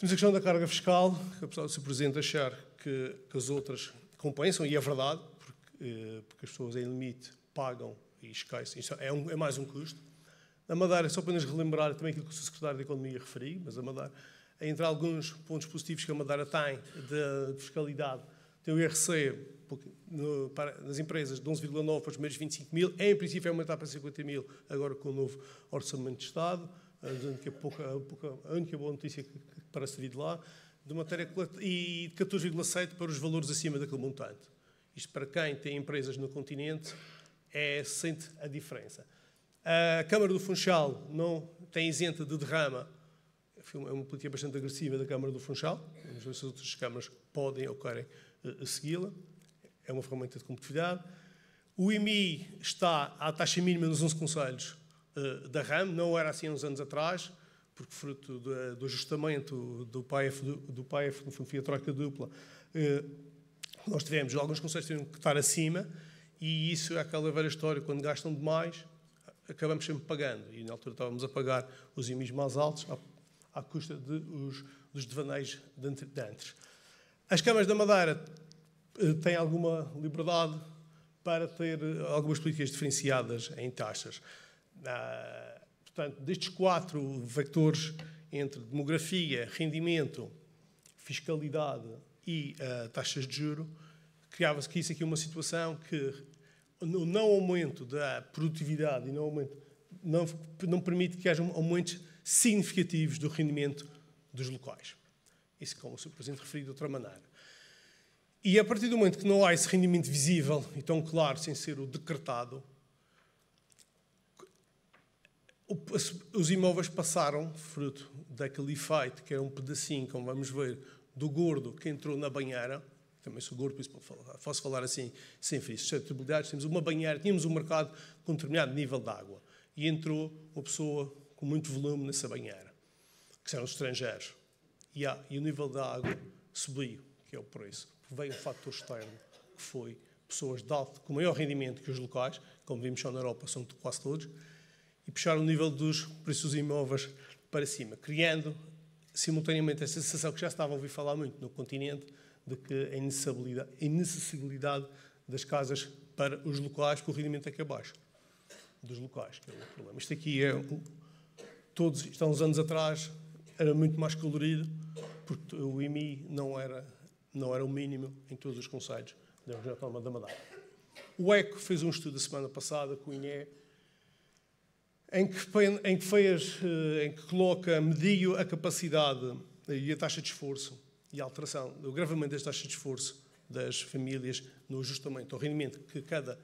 Temos a questão da carga fiscal, que apesar do Sr. Presidente achar que, que as outras compensam, e é verdade, eh, porque as pessoas em limite pagam e esquecem. É, um, é, mais um custo. Na Madeira, só para nos relembrar também aquilo que o secretário da Economia referiu, mas a Madeira, entre alguns pontos positivos que a Madeira tem de, fiscalidade, tem o IRC no, para, nas empresas de 11,9 para os primeiros 25 mil, em princípio é aumentar para 50 mil agora com o novo Orçamento de Estado, a única, é pouca, a, pouca, a única boa notícia que, que, para sair de lá, de matéria, e 14,7 para os valores acima daquele montante. Isto para quem tem empresas no continente é, sente a diferença. A Câmara do Funchal não tem isenta de derrama. É uma política bastante agressiva da Câmara do Funchal. Vamos ver se as outras câmaras podem ou querem eh, segui-la. É uma ferramenta de competitividade. O IMI está à taxa mínima nos 11 conselhos eh, da RAM, não era assim há uns anos atrás, porque fruto do, do ajustamento do PAEF, do, do no fundo, foi troca dupla, eh, nós tivemos, alguns conselhos tiveram que estar acima, e isso é aquela velha história, quando gastam demais, acabamos sempre pagando. E na altura estávamos a pagar os IMIs mais altos à, à custa de, os, dos devaneios de antes de As câmaras da Madeira eh, têm alguma liberdade para ter eh, algumas políticas diferenciadas em taxas. Ah, portanto, destes quatro vectores entre demografia, rendimento, fiscalidade e uh, taxas de juro, criava-se que isso aqui é uma situação que o não aumento da produtividade e não aumento não, não permite que haja aumentos significativos do rendimento dos locais. Isso, como o Sr. Presidente referiu de outra maneira. E a partir do momento que não há esse rendimento visível e tão claro, sem ser o decretado, os imóveis passaram, fruto daquele efeito, que era um pedacinho, como vamos ver, do gordo que entrou na banheira, também sou gordo, por isso falar, posso falar assim, sem sem suscetibilidades, tínhamos uma banheira, tínhamos um mercado com um determinado nível de água, e entrou uma pessoa com muito volume nessa banheira, que são estrangeiros, e, há, e o nível da água subiu, que é o preço, veio um fator externo, que foi pessoas de alto, com maior rendimento que os locais, como vimos só na Europa, são quase todos, e puxaram o nível dos preços imóveis para cima, criando simultaneamente esta sensação que já estava a ouvir falar muito no continente, de que a inacessibilidade das casas para os locais, que o rendimento é que é dos locais, que é o problema. Isto aqui é, todos, isto há uns anos atrás, era muito mais colorido, porque o IMI não era, não era o mínimo em todos os conselhos da região autónoma da Madeira. O ECO fez um estudo a semana passada com o INE, em que, em que, fez, eh, em que coloca, mediu a capacidade eh, e a taxa de esforço e a alteração, o gravamento das taxas de esforço das famílias no ajustamento ao rendimento que cada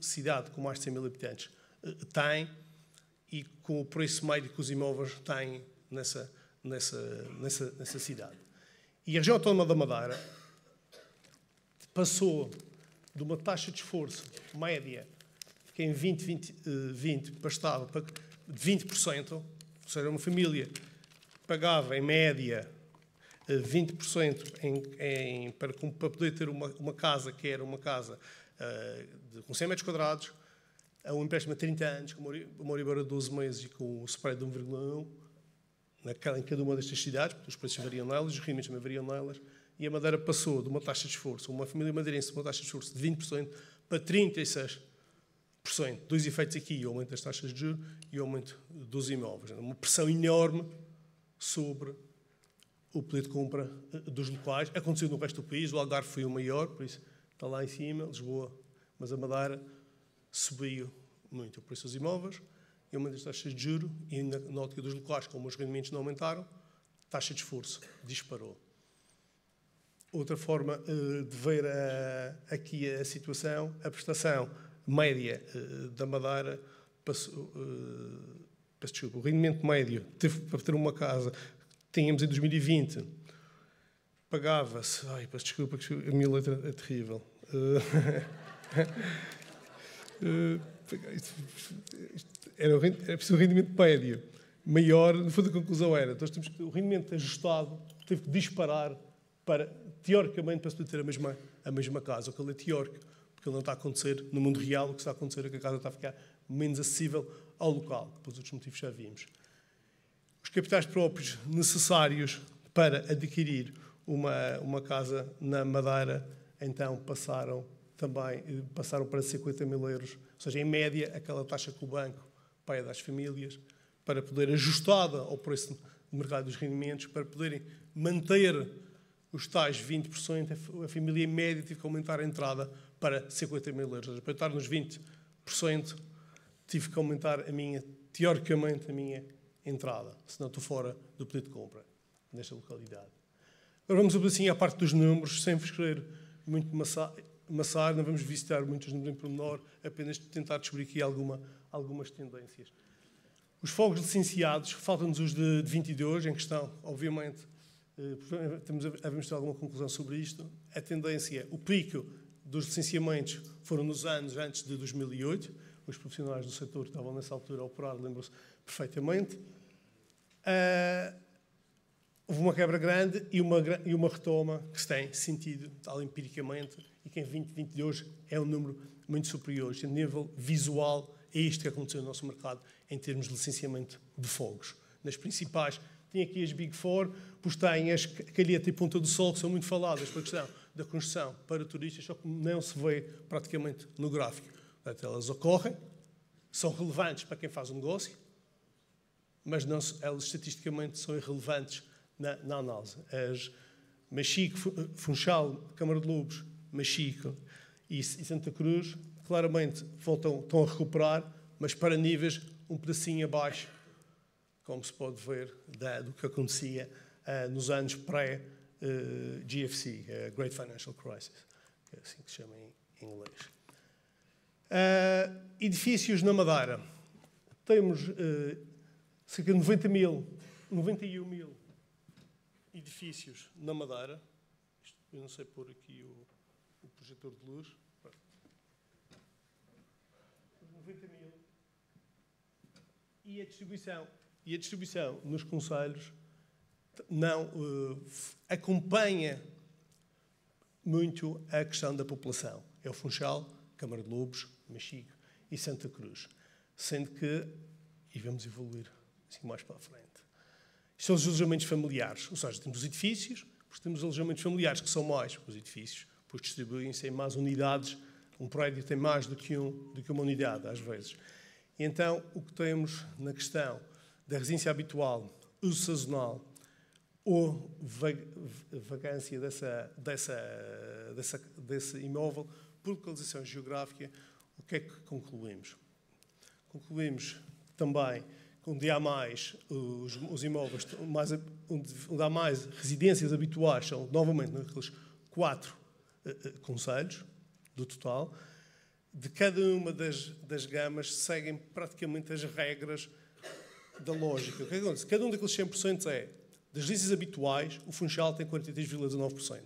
cidade com mais de 100 mil habitantes eh, tem e com o preço médio que os imóveis têm nessa, nessa, nessa, nessa cidade. E a região autónoma da Madeira passou de uma taxa de esforço média que em 20, 20, 20 bastava de 20%, ou seja, uma família pagava em média 20% eh, em, em, para, para, poder ter uma, uma, casa que era uma casa uh, de, com 100 metros quadrados, a um empréstimo a 30 anos, com uma Euribor a 12 meses e com o spread de 1,1, naquela, em cada uma destas cidades, porque os preços variam nelas, os rendimentos também variam nelas, e a Madeira passou de uma taxa de esforço, uma família madeirense de uma taxa de esforço de 20% para 36% pressão, dois efeitos aqui, o aumento das taxas de juros e o aumento dos imóveis. Uma pressão enorme sobre o poder de compra eh, dos locais. Aconteceu no resto do país, o Algarve foi o maior, por isso está lá em cima, Lisboa, mas a Madeira subiu muito. o preço dos imóveis e o aumento das taxas de juros e na, na ótica dos locais, como os rendimentos não aumentaram, a taxa de esforço disparou. Outra forma eh, de ver eh, aqui a situação, a prestação média eh, da Madeira passou, eh, desculpa, o rendimento médio teve para ter uma casa que tínhamos em 2020 pagava-se. Ai, peço desculpa, a minha letra é, é terrível. Eh, *laughs* era, era preciso um rendimento médio maior. No fundo, a conclusão era: nós temos que, o rendimento ajustado teve que disparar para, teoricamente, para se poder ter a mesma, a mesma casa, ou que é teórico aquilo não está a acontecer no mundo real, o que está a acontecer é que a casa está a ficar menos acessível ao local, que pelos outros motivos já vimos. Os capitais próprios necessários para adquirir uma, uma casa na Madeira, então passaram também passaram para 50 mil euros, ou seja, em média, aquela taxa que o banco paga às famílias, para poder, ajustada ao preço do mercado dos rendimentos, para poderem manter os tais 20%, a família média teve que aumentar a entrada para 50 mil euros. Para estar nos 20%, tive que aumentar a minha, teoricamente, a minha entrada, senão estou fora do pedido de compra nesta localidade. Agora vamos assim à parte dos números, sem vos querer muito amassar, não vamos visitar muitos números em pormenor, apenas tentar descobrir aqui alguma, algumas tendências. Os fogos licenciados, faltam-nos os de, de 22 em questão, obviamente, eh, temos, havemos ter alguma conclusão sobre isto. A tendência, o pico dos licenciamentos foram nos anos antes de 2008. Os profissionais do setor estavam nessa altura a operar, lembram-se perfeitamente. Uh, houve uma quebra grande e uma, e uma retoma que se tem sentido, tal empiricamente, e que em 2020 de hoje é um número muito superior. A nível visual, é isto que aconteceu no nosso mercado em termos de licenciamento de fogos. Nas principais, tem aqui as Big Four, pois tem as Calheta e Ponta do Sol, que são muito faladas a questão da construção para turistas, só que não se vê praticamente no gráfico. Portanto, elas ocorrem, são relevantes para quem faz o um negócio, mas não, elas estatisticamente são irrelevantes na, na análise. As Machico, Funchal, Câmara de Lobos, Machico e, e Santa Cruz, claramente voltam, estão a recuperar, mas para níveis um pedacinho abaixo, como se pode ver, da, do que acontecia uh, nos anos pré uh, eh, GFC, uh, eh, Great Financial Crisis, que é assim que se chama em inglês. Uh, edifícios na Madeira. Temos cerca de 90 mil, 91 mil edifícios na Madeira. Isto, eu não sei pôr aqui o, o projetor de luz. 90 mil. E a distribuição? E a distribuição nos conselhos não uh, acompanha muito a questão da população. É o Funchal, Câmara de Lobos, Mexico e Santa Cruz. Sendo que, e vamos evoluir assim mais para a frente, são os alojamentos familiares. Ou seja, temos os edifícios, porque temos alojamentos familiares, que são mais os edifícios, pois distribuem-se em mais unidades. Um prédio tem mais do que, um, do que uma unidade, às vezes. E então, o que temos na questão da residência habitual, uso sazonal ou vagância dessa, dessa, dessa, desse imóvel por localização geográfica, o que é que concluímos? Concluímos também que onde há mais os, os imóveis, mais, onde, onde, há mais residências habituais, são novamente naqueles quatro uh, conselhos do total, de cada uma das, das gamas seguem praticamente as regras da lógica. O que é acontece? Cada um daqueles 100% é das listas habituais, o Funchal tem 43,19%.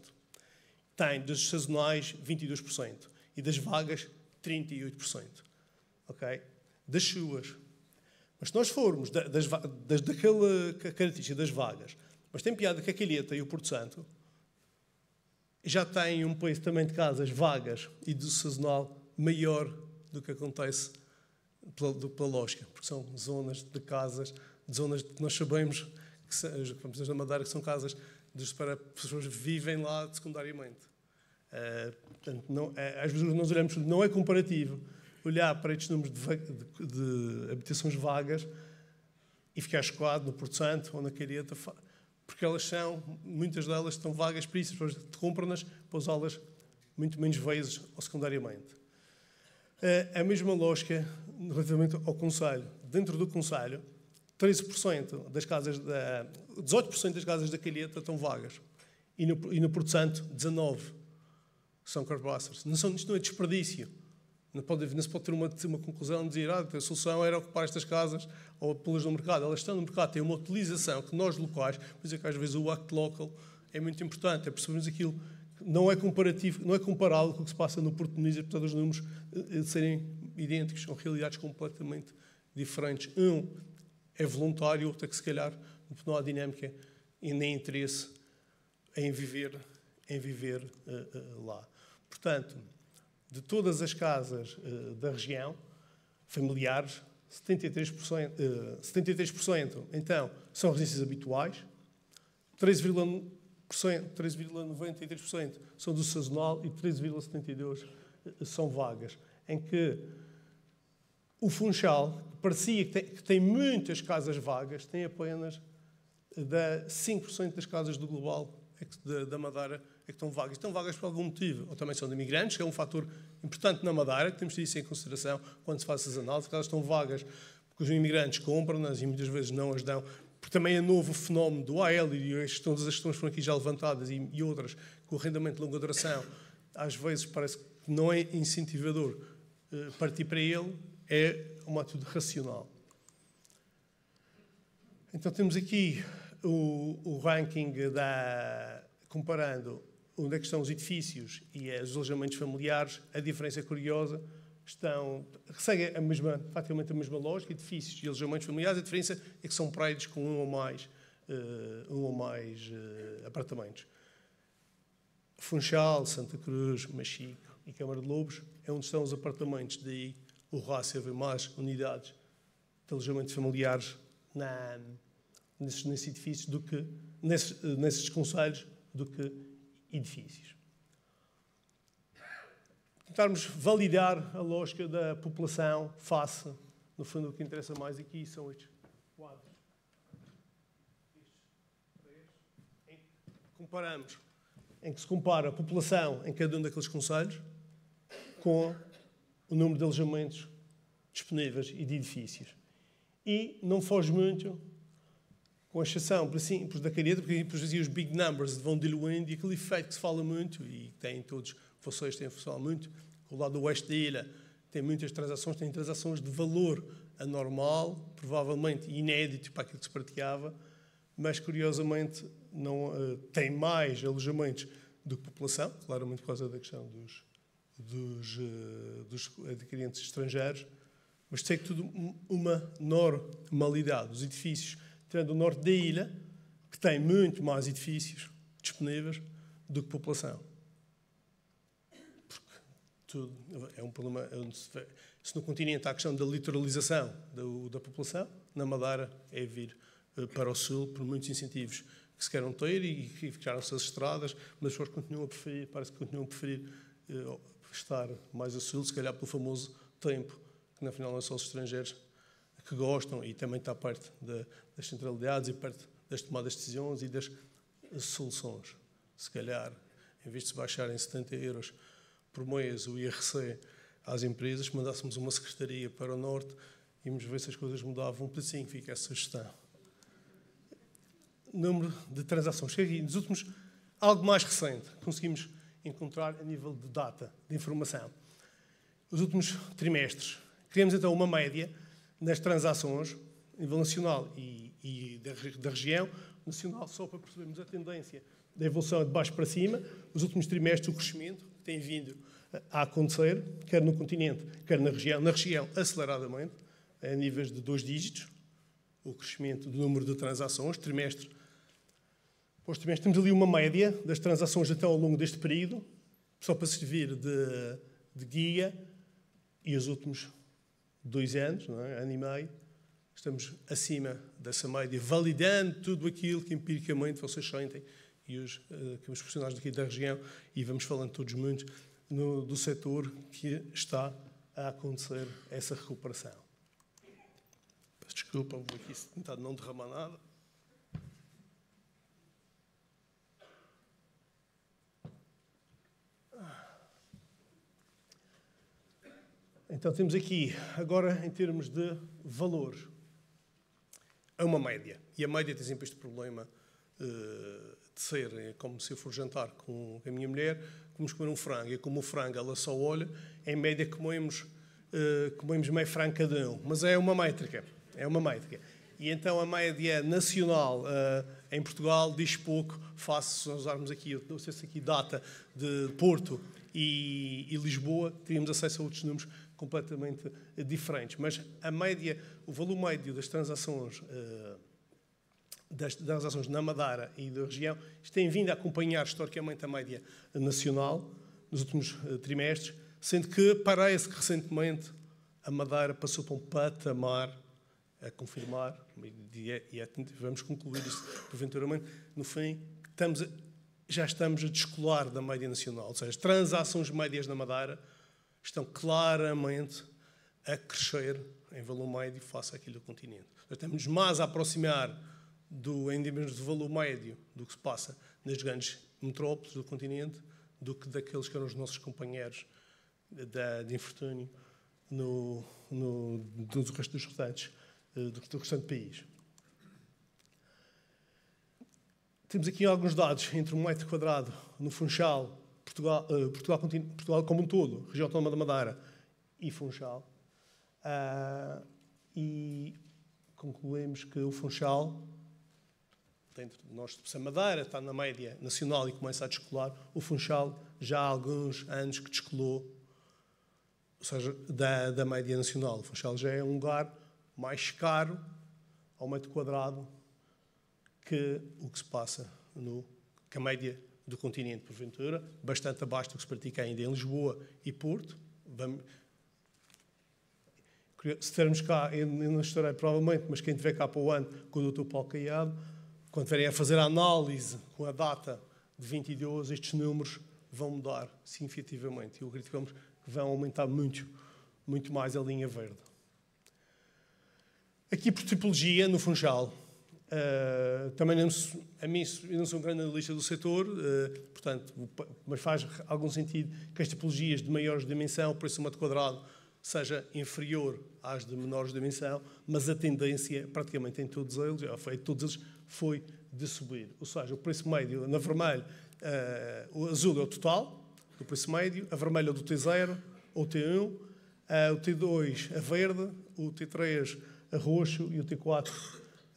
Tem das sazonais 22% e das vagas 38%. OK? Das chuvas. Mas se nós formos da, das, das, daquela característica das vagas, mas tem piada que a Calheta e o Porto Santo já têm um país também de casas vagas e do sazonal maior do que acontece pela, do, pela lógica, porque são zonas de casas, de zonas que nós sabemos que são, as Madeira, que são casas dos, para pessoas que vivem lá secundariamente. Uh, portanto, não, é, às vezes nós olhamos, não é comparativo olhar para estes números de, de, de habitações vagas e ficar escoado no Porto Santo ou na Careta, porque elas são, muitas delas estão vagas para isso, as pessoas compram-nas para usá-las muito menos vezes ou secundariamente. Uh, a mesma lógica relativamente ao Conselho. Dentro do Conselho, 13% das casas da, 18% das casas da Calheta estão vagas e no, e no Porto Santo 19 são carbasters. Não são, isto não é desperdício. Não, pode, não se pode ter uma, uma conclusão de dizer ah, a solução era ocupar estas casas ou pô-las no mercado. Elas estão no mercado, têm uma utilização que nós locais, por isso é que às vezes o act local é muito importante, é percebermos aquilo. Não é comparativo, não é comparável com o que se passa no Porto de Muniz, todos os números eh, eh, serem idênticos, são realidades completamente diferentes. Um é voluntário, outra que se calhar não há dinâmica e nem interesse em viver, em viver uh, uh, lá. Portanto, de todas as casas uh, da região, familiares, 73%, 73% então são residências habituais, 3,93% são do sazonal e 3,72% são vagas, em que o Funchal, que parecia que tem, que tem muitas casas vagas, tem apenas eh, da 5% das casas do global é da, Madeira é que estão vagas. Estão vagas por algum motivo. Ou também são de imigrantes, que é um fator importante na Madeira, que temos de ter isso em consideração quando se faz as análises, elas estão vagas porque os imigrantes compram-nas e muitas vezes não as dão. Porque também é novo o fenómeno do AL e as questões, as questões foram aqui já levantadas e, e outras, com o arrendamento de longa duração às vezes parece que não é incentivador eh, partir para ele, é uma atitude racional. Então temos aqui o, o ranking da comparando onde é que estão os edifícios e os alojamentos familiares, a diferença é curiosa estão segue a mesma, praticamente a mesma lógica, edifícios e alojamentos familiares, a diferença é que são prédios com um ou mais uh, um ou mais uh, apartamentos. Funchal, Santa Cruz, Machico e Câmara de Lobos é onde estão os apartamentos, daí o ROS teve mais unidades de alojamento familiar na, nesses, nesses edifícios do que nesses, nesses conselhos do que edifícios. Tentarmos validar a lógica da população face, no fundo, o que interessa mais aqui são estes quadros. Comparamos, em que se compara a população em cada um daqueles conselhos com o número de alojamentos disponíveis e de edifícios. E não foge muito, com exceção, por exemplo, assim, da caneta, porque por exemplo, assim, os big numbers vão diluindo e aquele efeito que se fala muito, e tem todos, vocês têm falado muito, o lado oeste da ilha tem muitas transações, tem transações de valor anormal, provavelmente inédito para aquilo que se praticava, mas curiosamente não uh, tem mais alojamentos do que população, claramente por causa da questão dos, dos, eh, dos adquirentes estrangeiros, mas tem tudo uma normalidade. Os edifícios, tirando o norte da ilha, que tem muito mais edifícios disponíveis do que população. Porque tudo é um problema. É se no continente há a questão da litoralização da, da população, na Madeira é vir eh, para o sul por muitos incentivos que se queiram ter e que ficaram-se as estradas, mas as pessoas continuam a preferir, parece que continuam a preferir eh, estar mais a sul, se calhar pelo famoso tempo, que na final não é são os estrangeiros que gostam e também está parte de, das centralidades e parte das tomadas de decisões e das soluções. Se calhar, em vez de se baixarem 70 euros por mês o IRC às empresas, mandássemos uma secretaria para o Norte e íamos ver se as coisas mudavam um pedacinho, fica essa sugestão. Número de transações. Nos últimos, algo mais recente, conseguimos encontrar a nível de data, de informação. Os últimos trimestres. Criamos então uma média nas transações, a nível nacional e, e da, da, região. Nacional, só para percebermos a tendência da evolução de baixo para cima, os últimos trimestres, o crescimento que tem vindo a acontecer, quer no continente, quer na região. Na região, aceleradamente, a níveis de dois dígitos, o crescimento do número de transações, trimestre Supostamente temos ali uma média das transações até ao longo deste período, só para servir de, de guia, e os últimos dois anos, não é? ano e meio, estamos acima dessa média, validando tudo aquilo que empiricamente vocês sentem e os, uh, que os profissionais daqui da região, e vamos falando todos muito, no, do setor que está a acontecer essa recuperação. Peço desculpa, vou aqui tentar não derramar nada. Então temos aqui, agora em termos de valor, é uma média. E a média tem sempre este problema uh, de ser, é como se eu for jantar com a minha mulher, comemos comer um frango, e como o frango ela só olha, em média comemos, uh, comemos meio frango cada um. Mas é uma métrica, é uma métrica. E então a média nacional uh, em Portugal diz pouco, face se usarmos aqui, não sei se aqui data de Porto e, e Lisboa, teríamos acesso a outros números completamente diferentes. Mas a média, o valor médio das transações eh, das transações na Madeira e da região tem vindo a acompanhar historicamente a média nacional nos últimos eh, trimestres, sendo que parece que recentemente a Madeira passou para um patamar a confirmar, e é, é, vamos concluir isso porventuramente, no fim, que já estamos a descolar da média nacional, ou seja, as transações médias na Madeira estão claramente a crescer em valor médio face àquilo do continente. Nós estamos mais a aproximar do, em de valor médio do que se passa nas grandes metrópoles do continente do que daqueles que eram os nossos companheiros de, de infortúnio no, no, do, do resto dos restantes, eh, do, do restante país. Temos aqui alguns dados entre um metro quadrado no Funchal Portugal, uh, Portugal, Portugal, como um todo, região autónoma da Madeira e Funchal. Uh, e concluímos que o Funchal, dentro do nosso de Madeira, está na média nacional e começa a descolar, o Funchal já há alguns anos que descolou, ou seja, da, da média nacional. O Funchal já é um lugar mais caro ao metro quadrado que o que se passa no, que a média do continente, porventura, bastante abaixo do que se pratica ainda em Lisboa e Porto. Vamos... Se termos cá, eu não estarei provavelmente, mas quem tiver cá para o ano com o Dr. Paulo Caiado, quando estiverem a fazer a análise com a data de 22, estes números vão mudar significativamente. E eu acredito que vão aumentar muito, muito mais a linha verde. Aqui por tipologia, no Funchal, Uh, também não, a mim, eu não sou um grande analista do setor, uh, portanto, mas faz algum sentido que as tipologias de maiores dimensão, por esse metro quadrado, seja inferior às de menores dimensão, mas a tendência, praticamente em todos eles, em todos eles, foi de subir. Ou seja, o preço médio na vermelho, uh, eh, o azul é o total do preço médio, a vermelha é do T0 ou T1, o T2 a verde, o T3 a roxo e o T4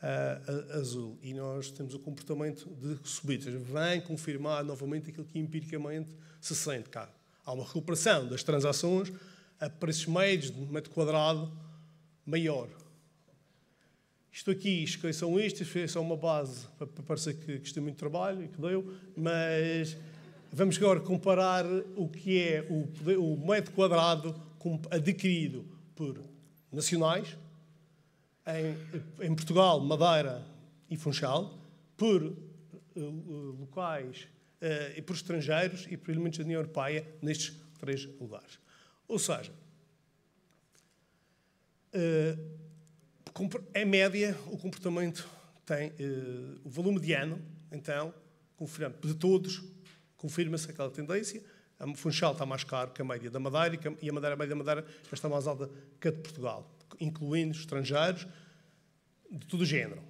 uh, azul. E nós temos o comportamento de subida. Vem confirmar novamente aquilo que empiricamente se sente cá. Há uma recuperação das transações a preços médios de metro quadrado maior. Isto aqui, esqueçam isto, foi é só uma base, para parecer que custou é muito trabalho, e que deu, mas vamos agora comparar o que é o, o metro quadrado adquirido por nacionais, em, em Portugal, Madeira e Funchal, por uh, locais uh, e por estrangeiros e por elementos da União Europeia nestes três lugares. Ou seja, uh, em média, o comportamento tem uh, o volume mediano, então, confirmando de todos, confirma-se aquela tendência. A Funchal está mais caro que a média da Madeira e a Madeira, a média da Madeira, já está mais alta que a de Portugal incluindo estrangeiros, de todo o género.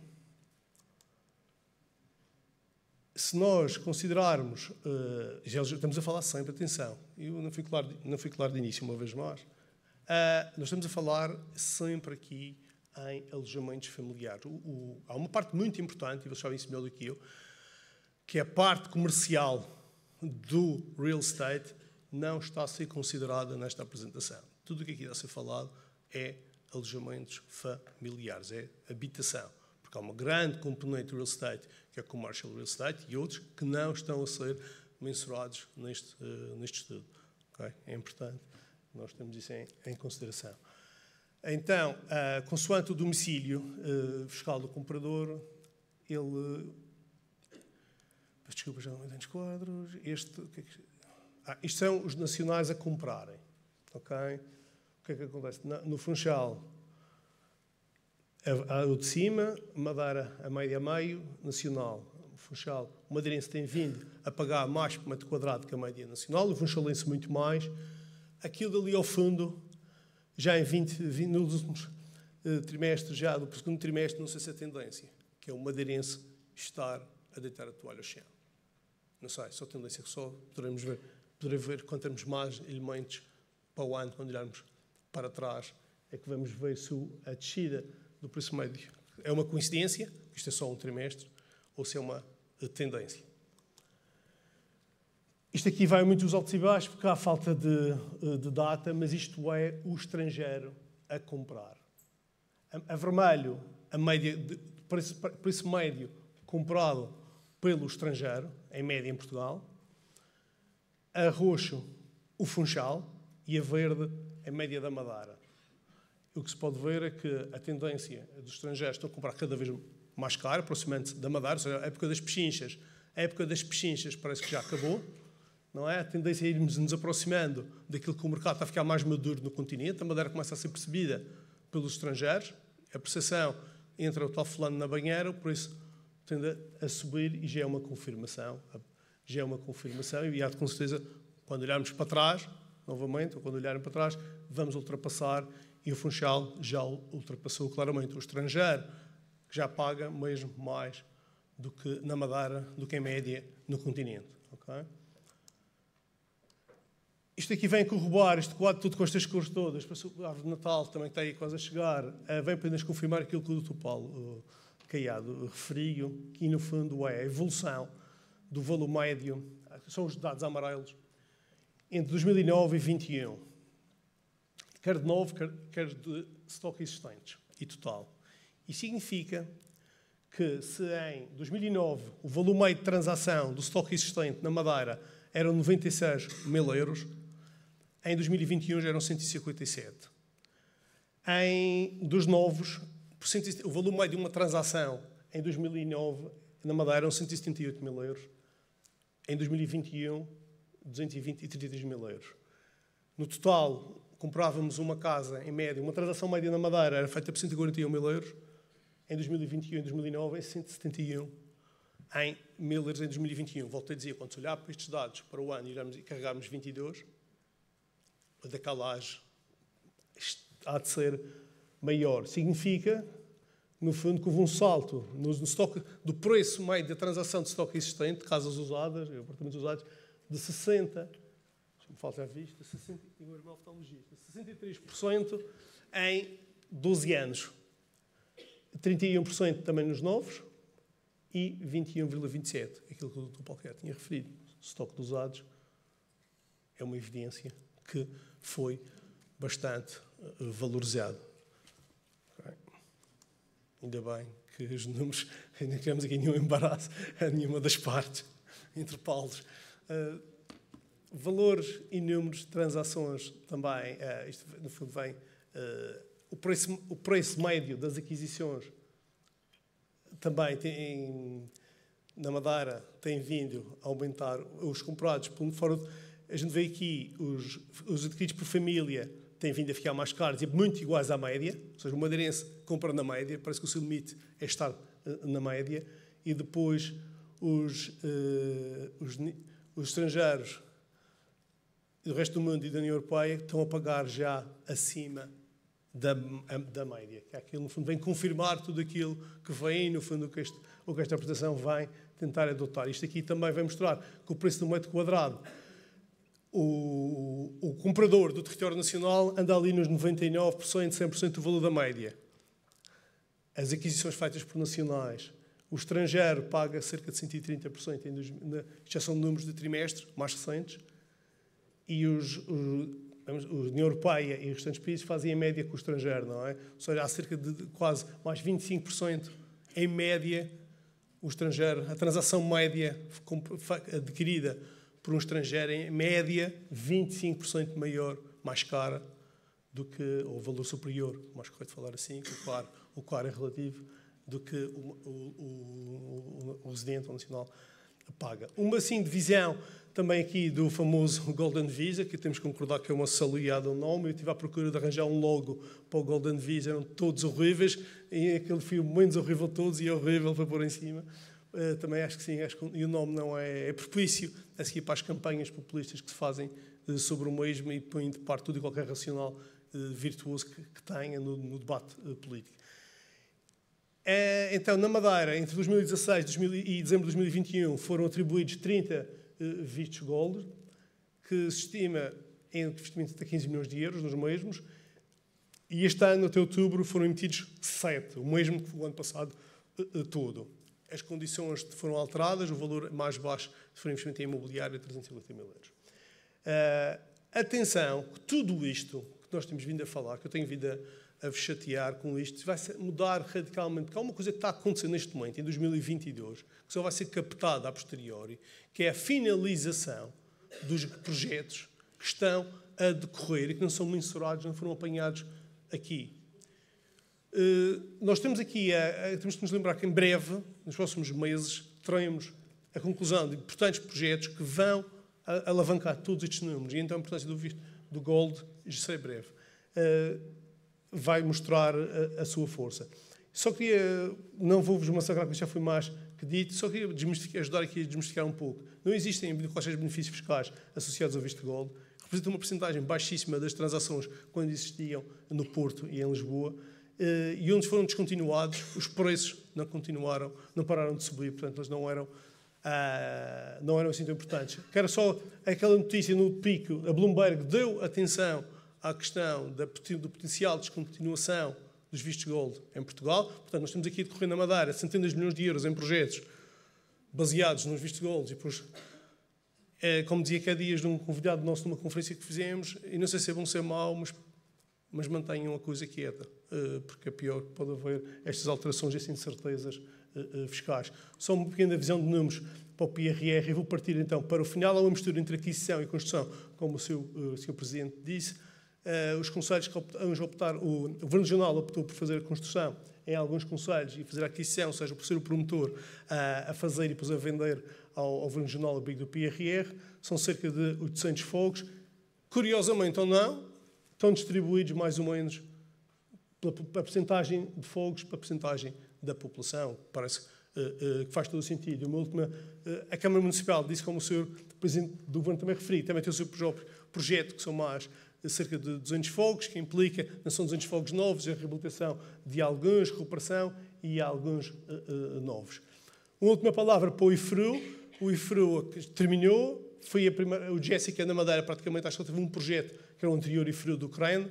Se nós considerarmos, uh, estamos a falar sempre, atenção, eu não fui claro, não fui claro de início uma vez mais, uh, nós estamos a falar sempre aqui em alojamentos familiares. O, o, há uma parte muito importante, e vocês sabem isso melhor do que eu, que é a parte comercial do real estate não está a ser considerada nesta apresentação. Tudo o que aqui está a ser falado é alojamentos familiares, é habitação. Porque há uma grande componente do real estate, que é commercial real estate, e outros que não estão a ser mensurados neste, uh, neste estudo. Okay? É importante, nós temos isso em, em consideração. Então, uh, consoante o domicílio uh, fiscal do comprador, ele. desculpa, já não entendo os quadros. Este, que é que, ah, isto são os nacionais a comprarem. ok? O que é que acontece? Na, no Funchal, a, o de cima, Madeira a meio a meio, Nacional. O Funchal, o Madeirense tem vindo a pagar mais por metro quadrado que a média nacional, o Funchalense muito mais. Aquilo dali ao fundo, já em 20, 20 nos últimos eh, trimestres, já do segundo trimestre, não sei se é tendência, que é o Madeirense estar a deitar a toalha ao chão. Não sei, só tendência que só poderemos ver, poderemos ver quando temos mais elementos para o ano, quando olharmos para trás é que vamos ver se a descida do preço médio é uma coincidência, isto é só um trimestre, ou se é uma eh, tendência. Isto aqui vai muito os altos e baixos, porque há falta de, eh, de data, mas isto é o estrangeiro a comprar. A, a vermelho, a média de, preço, preço médio comprado pelo estrangeiro, em média em Portugal. A roxo, o funchal, e a verde a é média da Madeira. O que se pode ver é que a tendência dos estrangeiros estão a comprar cada vez mais caro, aproximando-se da Madeira, ou seja, a época das pechinchas. A época das pechinchas parece que já acabou, não é? A tendência é irmos nos aproximando daquilo que o mercado está a ficar mais maduro no continente, a Madeira começa a ser percebida pelos estrangeiros, a percepção entra o tal fulano na banheira, por isso tende a subir e já é uma confirmação, já é uma confirmação e há de com certeza, quando olharmos para trás, novamente, ou quando olharem para trás, vamos ultrapassar e o Funchal já ultrapassou claramente. O estrangeiro já paga mesmo mais do que na Madeira, do que em média no continente. Okay? Isto aqui vem corroborar, este quadro tudo com estas cores todas, a árvore de Natal também está aí quase a chegar, eh, vem apenas confirmar aquilo que o Dr. Paulo eh, Caiado eh, referiu, que no fundo é a evolução do valor médio, são os dados amarelos, entre 2009 e 2021, quer de novo, quer, quer de estoque existente e total. Isso significa que se em 2009 o valor de transação do estoque existente na Madeira eram 96 mil euros, em 2021 já eram 157. Em, dos novos, o valor de uma transação em 2009 na Madeira eram 178 mil euros, em 2021 220 e 33 mil euros. No total, comprávamos uma casa, em média, uma transação média na Madeira era feita por 141 mil euros, em 2021 e 2009 em 171 em mil euros em 2021. Volto a dizer, quando se olhar para estes dados para o ano e carregarmos 22, a decalagem há de ser maior. Significa, no fundo, que houve um salto no, no do preço meio da transação de estoque existente, casas usadas, apartamentos usados, de 60, me falta vista, 60, e o irmão oftalmologista, 63% em 12 anos. 31% também nos novos e 21,27%, aquilo que o Dr. Paulo Quer tinha referido. O estoque dos dados é uma evidência que foi bastante eh, valorizado. Ainda bem que os números, *laughs* ainda não criamos aqui nenhum embaraço a nenhuma das partes, *laughs* entre Paulos. Ah, valores e números de transações também, uh, isto no fundo vem, ah, o, preço, o preço médio das aquisições também tem, na Madeira tem vindo a aumentar os comprados por um fora. A gente vê aqui os, os adquiridos por família têm vindo a ficar mais caros e muito iguais à média, ou seja, o madeirense compra na média, parece que o seu limite é estar na média, e depois os, uh, os os estrangeiros do resto do mundo e da União Europeia estão a pagar já acima da, da média. É aquilo, no fundo, vem confirmar tudo aquilo que vem, no fundo, o que, este, o que esta apresentação vem tentar adotar. Isto aqui também vai mostrar que o preço do metro quadrado, o, o comprador do território nacional anda ali nos 99%, 100% do valor da média. As aquisições feitas por nacionais, o estrangeiro paga cerca de 130% em, na exceção de números de trimestre mais recentes, e os, os a União Europeia e os restantes países fazem em média com o estrangeiro, não é? Ou seja, há cerca de quase mais 25% em média o estrangeiro, a transação média adquirida por um estrangeiro em média 25% maior, mais cara do que, ou valor superior, mais correto falar assim, que o claro, o claro é relativo, do que o, o, o, o residente ou nacional paga. Uma sim divisão também aqui do famoso *laughs* Golden Visa, que temos que concordar que é uma saliada o nome. Eu estive à procura de arranjar um logo para o Golden Visa, eram todos horríveis, e aquele filme menos horrível de todos e é horrível para pôr em cima. Uh, também acho que sim, acho que e o nome não é, é propício a seguir para as campanhas populistas que se fazem uh, sobre o mesmo e põem de parte tudo e qualquer racional uh, virtuoso que, que tenha no, no debate político. É, então, na Madeira, entre 2016 e dezembro de 2021, foram atribuídos 30 eh, vistos gold, que se estima em investimento de 15 milhões de euros nos mesmos, e este ano, até outubro, foram emitidos 7, o mesmo que o ano passado eh, eh, todo. As condições foram alteradas, o valor mais baixo foi um investimento em imobiliário de 350 mil euros. Uh, atenção, tudo isto que nós temos vindo a falar, que eu tenho vindo a a vos chatear com isto, vai mudar radicalmente, porque há uma coisa que está a acontecer neste momento, em 2022, que só vai ser captada a posteriori, que é a finalização dos projetos que estão a decorrer e que não são mensurados, não foram apanhados aqui. Eh, nós temos aqui, a, a, temos de nos lembrar que em breve, nos próximos meses, teremos a conclusão de importantes projetos que vão alavancar todos estes números. E então a importância do, do Gold, serei é breve. Eh, vai mostrar a, a sua força. Só queria, não vou-vos massacrar, porque já foi mais que dito, só queria ajudar aqui a desmistificar um pouco. Não existem quaisquer benefícios fiscais associados ao visto gold. Representa uma porcentagem baixíssima das transações quando existiam no Porto e em Lisboa. Eh, e onde foram descontinuados, os preços não continuaram, não pararam de subir, portanto, eles não eram Uh, não eram assim tão importantes. Quero era só aquela notícia no pico, a Bloomberg deu atenção à questão da, do potencial de descontinuação dos vistos gold em Portugal. Portanto, nós temos aqui a decorrer na Madeira centenas de milhões de euros em projetos baseados nos vistos gold e depois, é, como dizia que há dias num convidado nosso numa conferência que fizemos, e não sei se é bom ser é mau, mas, mas mantenham a coisa quieta, eh, porque é pior que pode haver estas alterações, estas incertezas eh, eh, fiscais. Só uma pequena visão de números para o PRR e vou partir então para o final, há uma mistura entre aquisição e construção, como o Sr. o seu Presidente disse. Uh, os conselhos que optamos optar, o, Governo Regional optou por fazer a construção em alguns conselhos e fazer a aquisição, ou seja, por ser o promotor uh, a fazer e depois a vender ao, ao Governo Regional o do PRR, são cerca de 800 fogos. Curiosamente ou não, estão distribuídos mais ou menos pela, pela de fogos para a porcentagem da população. Parece uh, que faz todo o sentido. Uma última, a Câmara Municipal disse, como o senhor Presidente do Governo também referiu, também tem o seu próprio projeto, que são mais cerca de 200 fogos, que implica, não são 200 fogos novos, a reabilitação de alguns, recuperação e alguns uh, uh, novos. Uma última palavra para o IFRU. O IFRU terminou, foi a primeira, o Jéssica na Madeira praticamente, acho que teve um projeto que era é o anterior IFRU do Ukraine.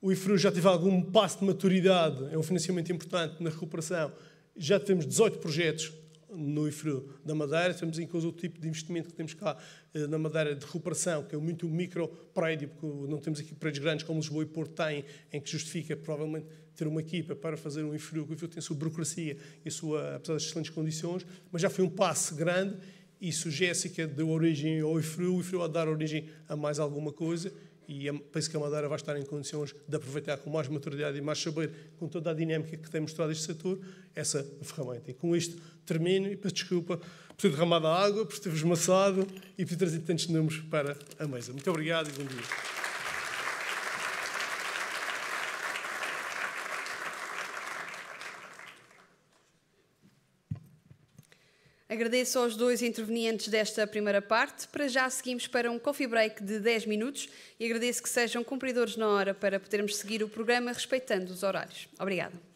O IFRU já teve algum passo de maturidade, é um financiamento importante na recuperação. Já temos 18 projetos no IFRU da Madeira, temos incluso o tipo de investimento que temos cá eh, na Madeira de recuperação, que é muito micro prédio, porque não temos aqui prédios grandes como Lisboa e Porto têm, em que justifica provavelmente ter uma equipa para fazer um IFRU, que o tem sua burocracia e sua, apesar das excelentes condições, mas já foi um passo grande e sugere-se que deu origem ao IFRU, o IFRU a dar origem a mais alguma coisa e penso que a Madeira vai estar em condições de aproveitar com mais maturidade e mais saber, com toda a dinâmica que tem mostrado este setor, essa ferramenta. E com isto termino e peço desculpa por ter derramado a água, por ter esmaçado e por ter trazido tantos números para a mesa. Muito obrigado e bom dia. Agradeço aos dois intervenientes desta primeira parte. Para já seguimos para um coffee break de 10 minutos e agradeço que sejam cumpridores na hora para podermos seguir o programa respeitando os horários. Obrigada.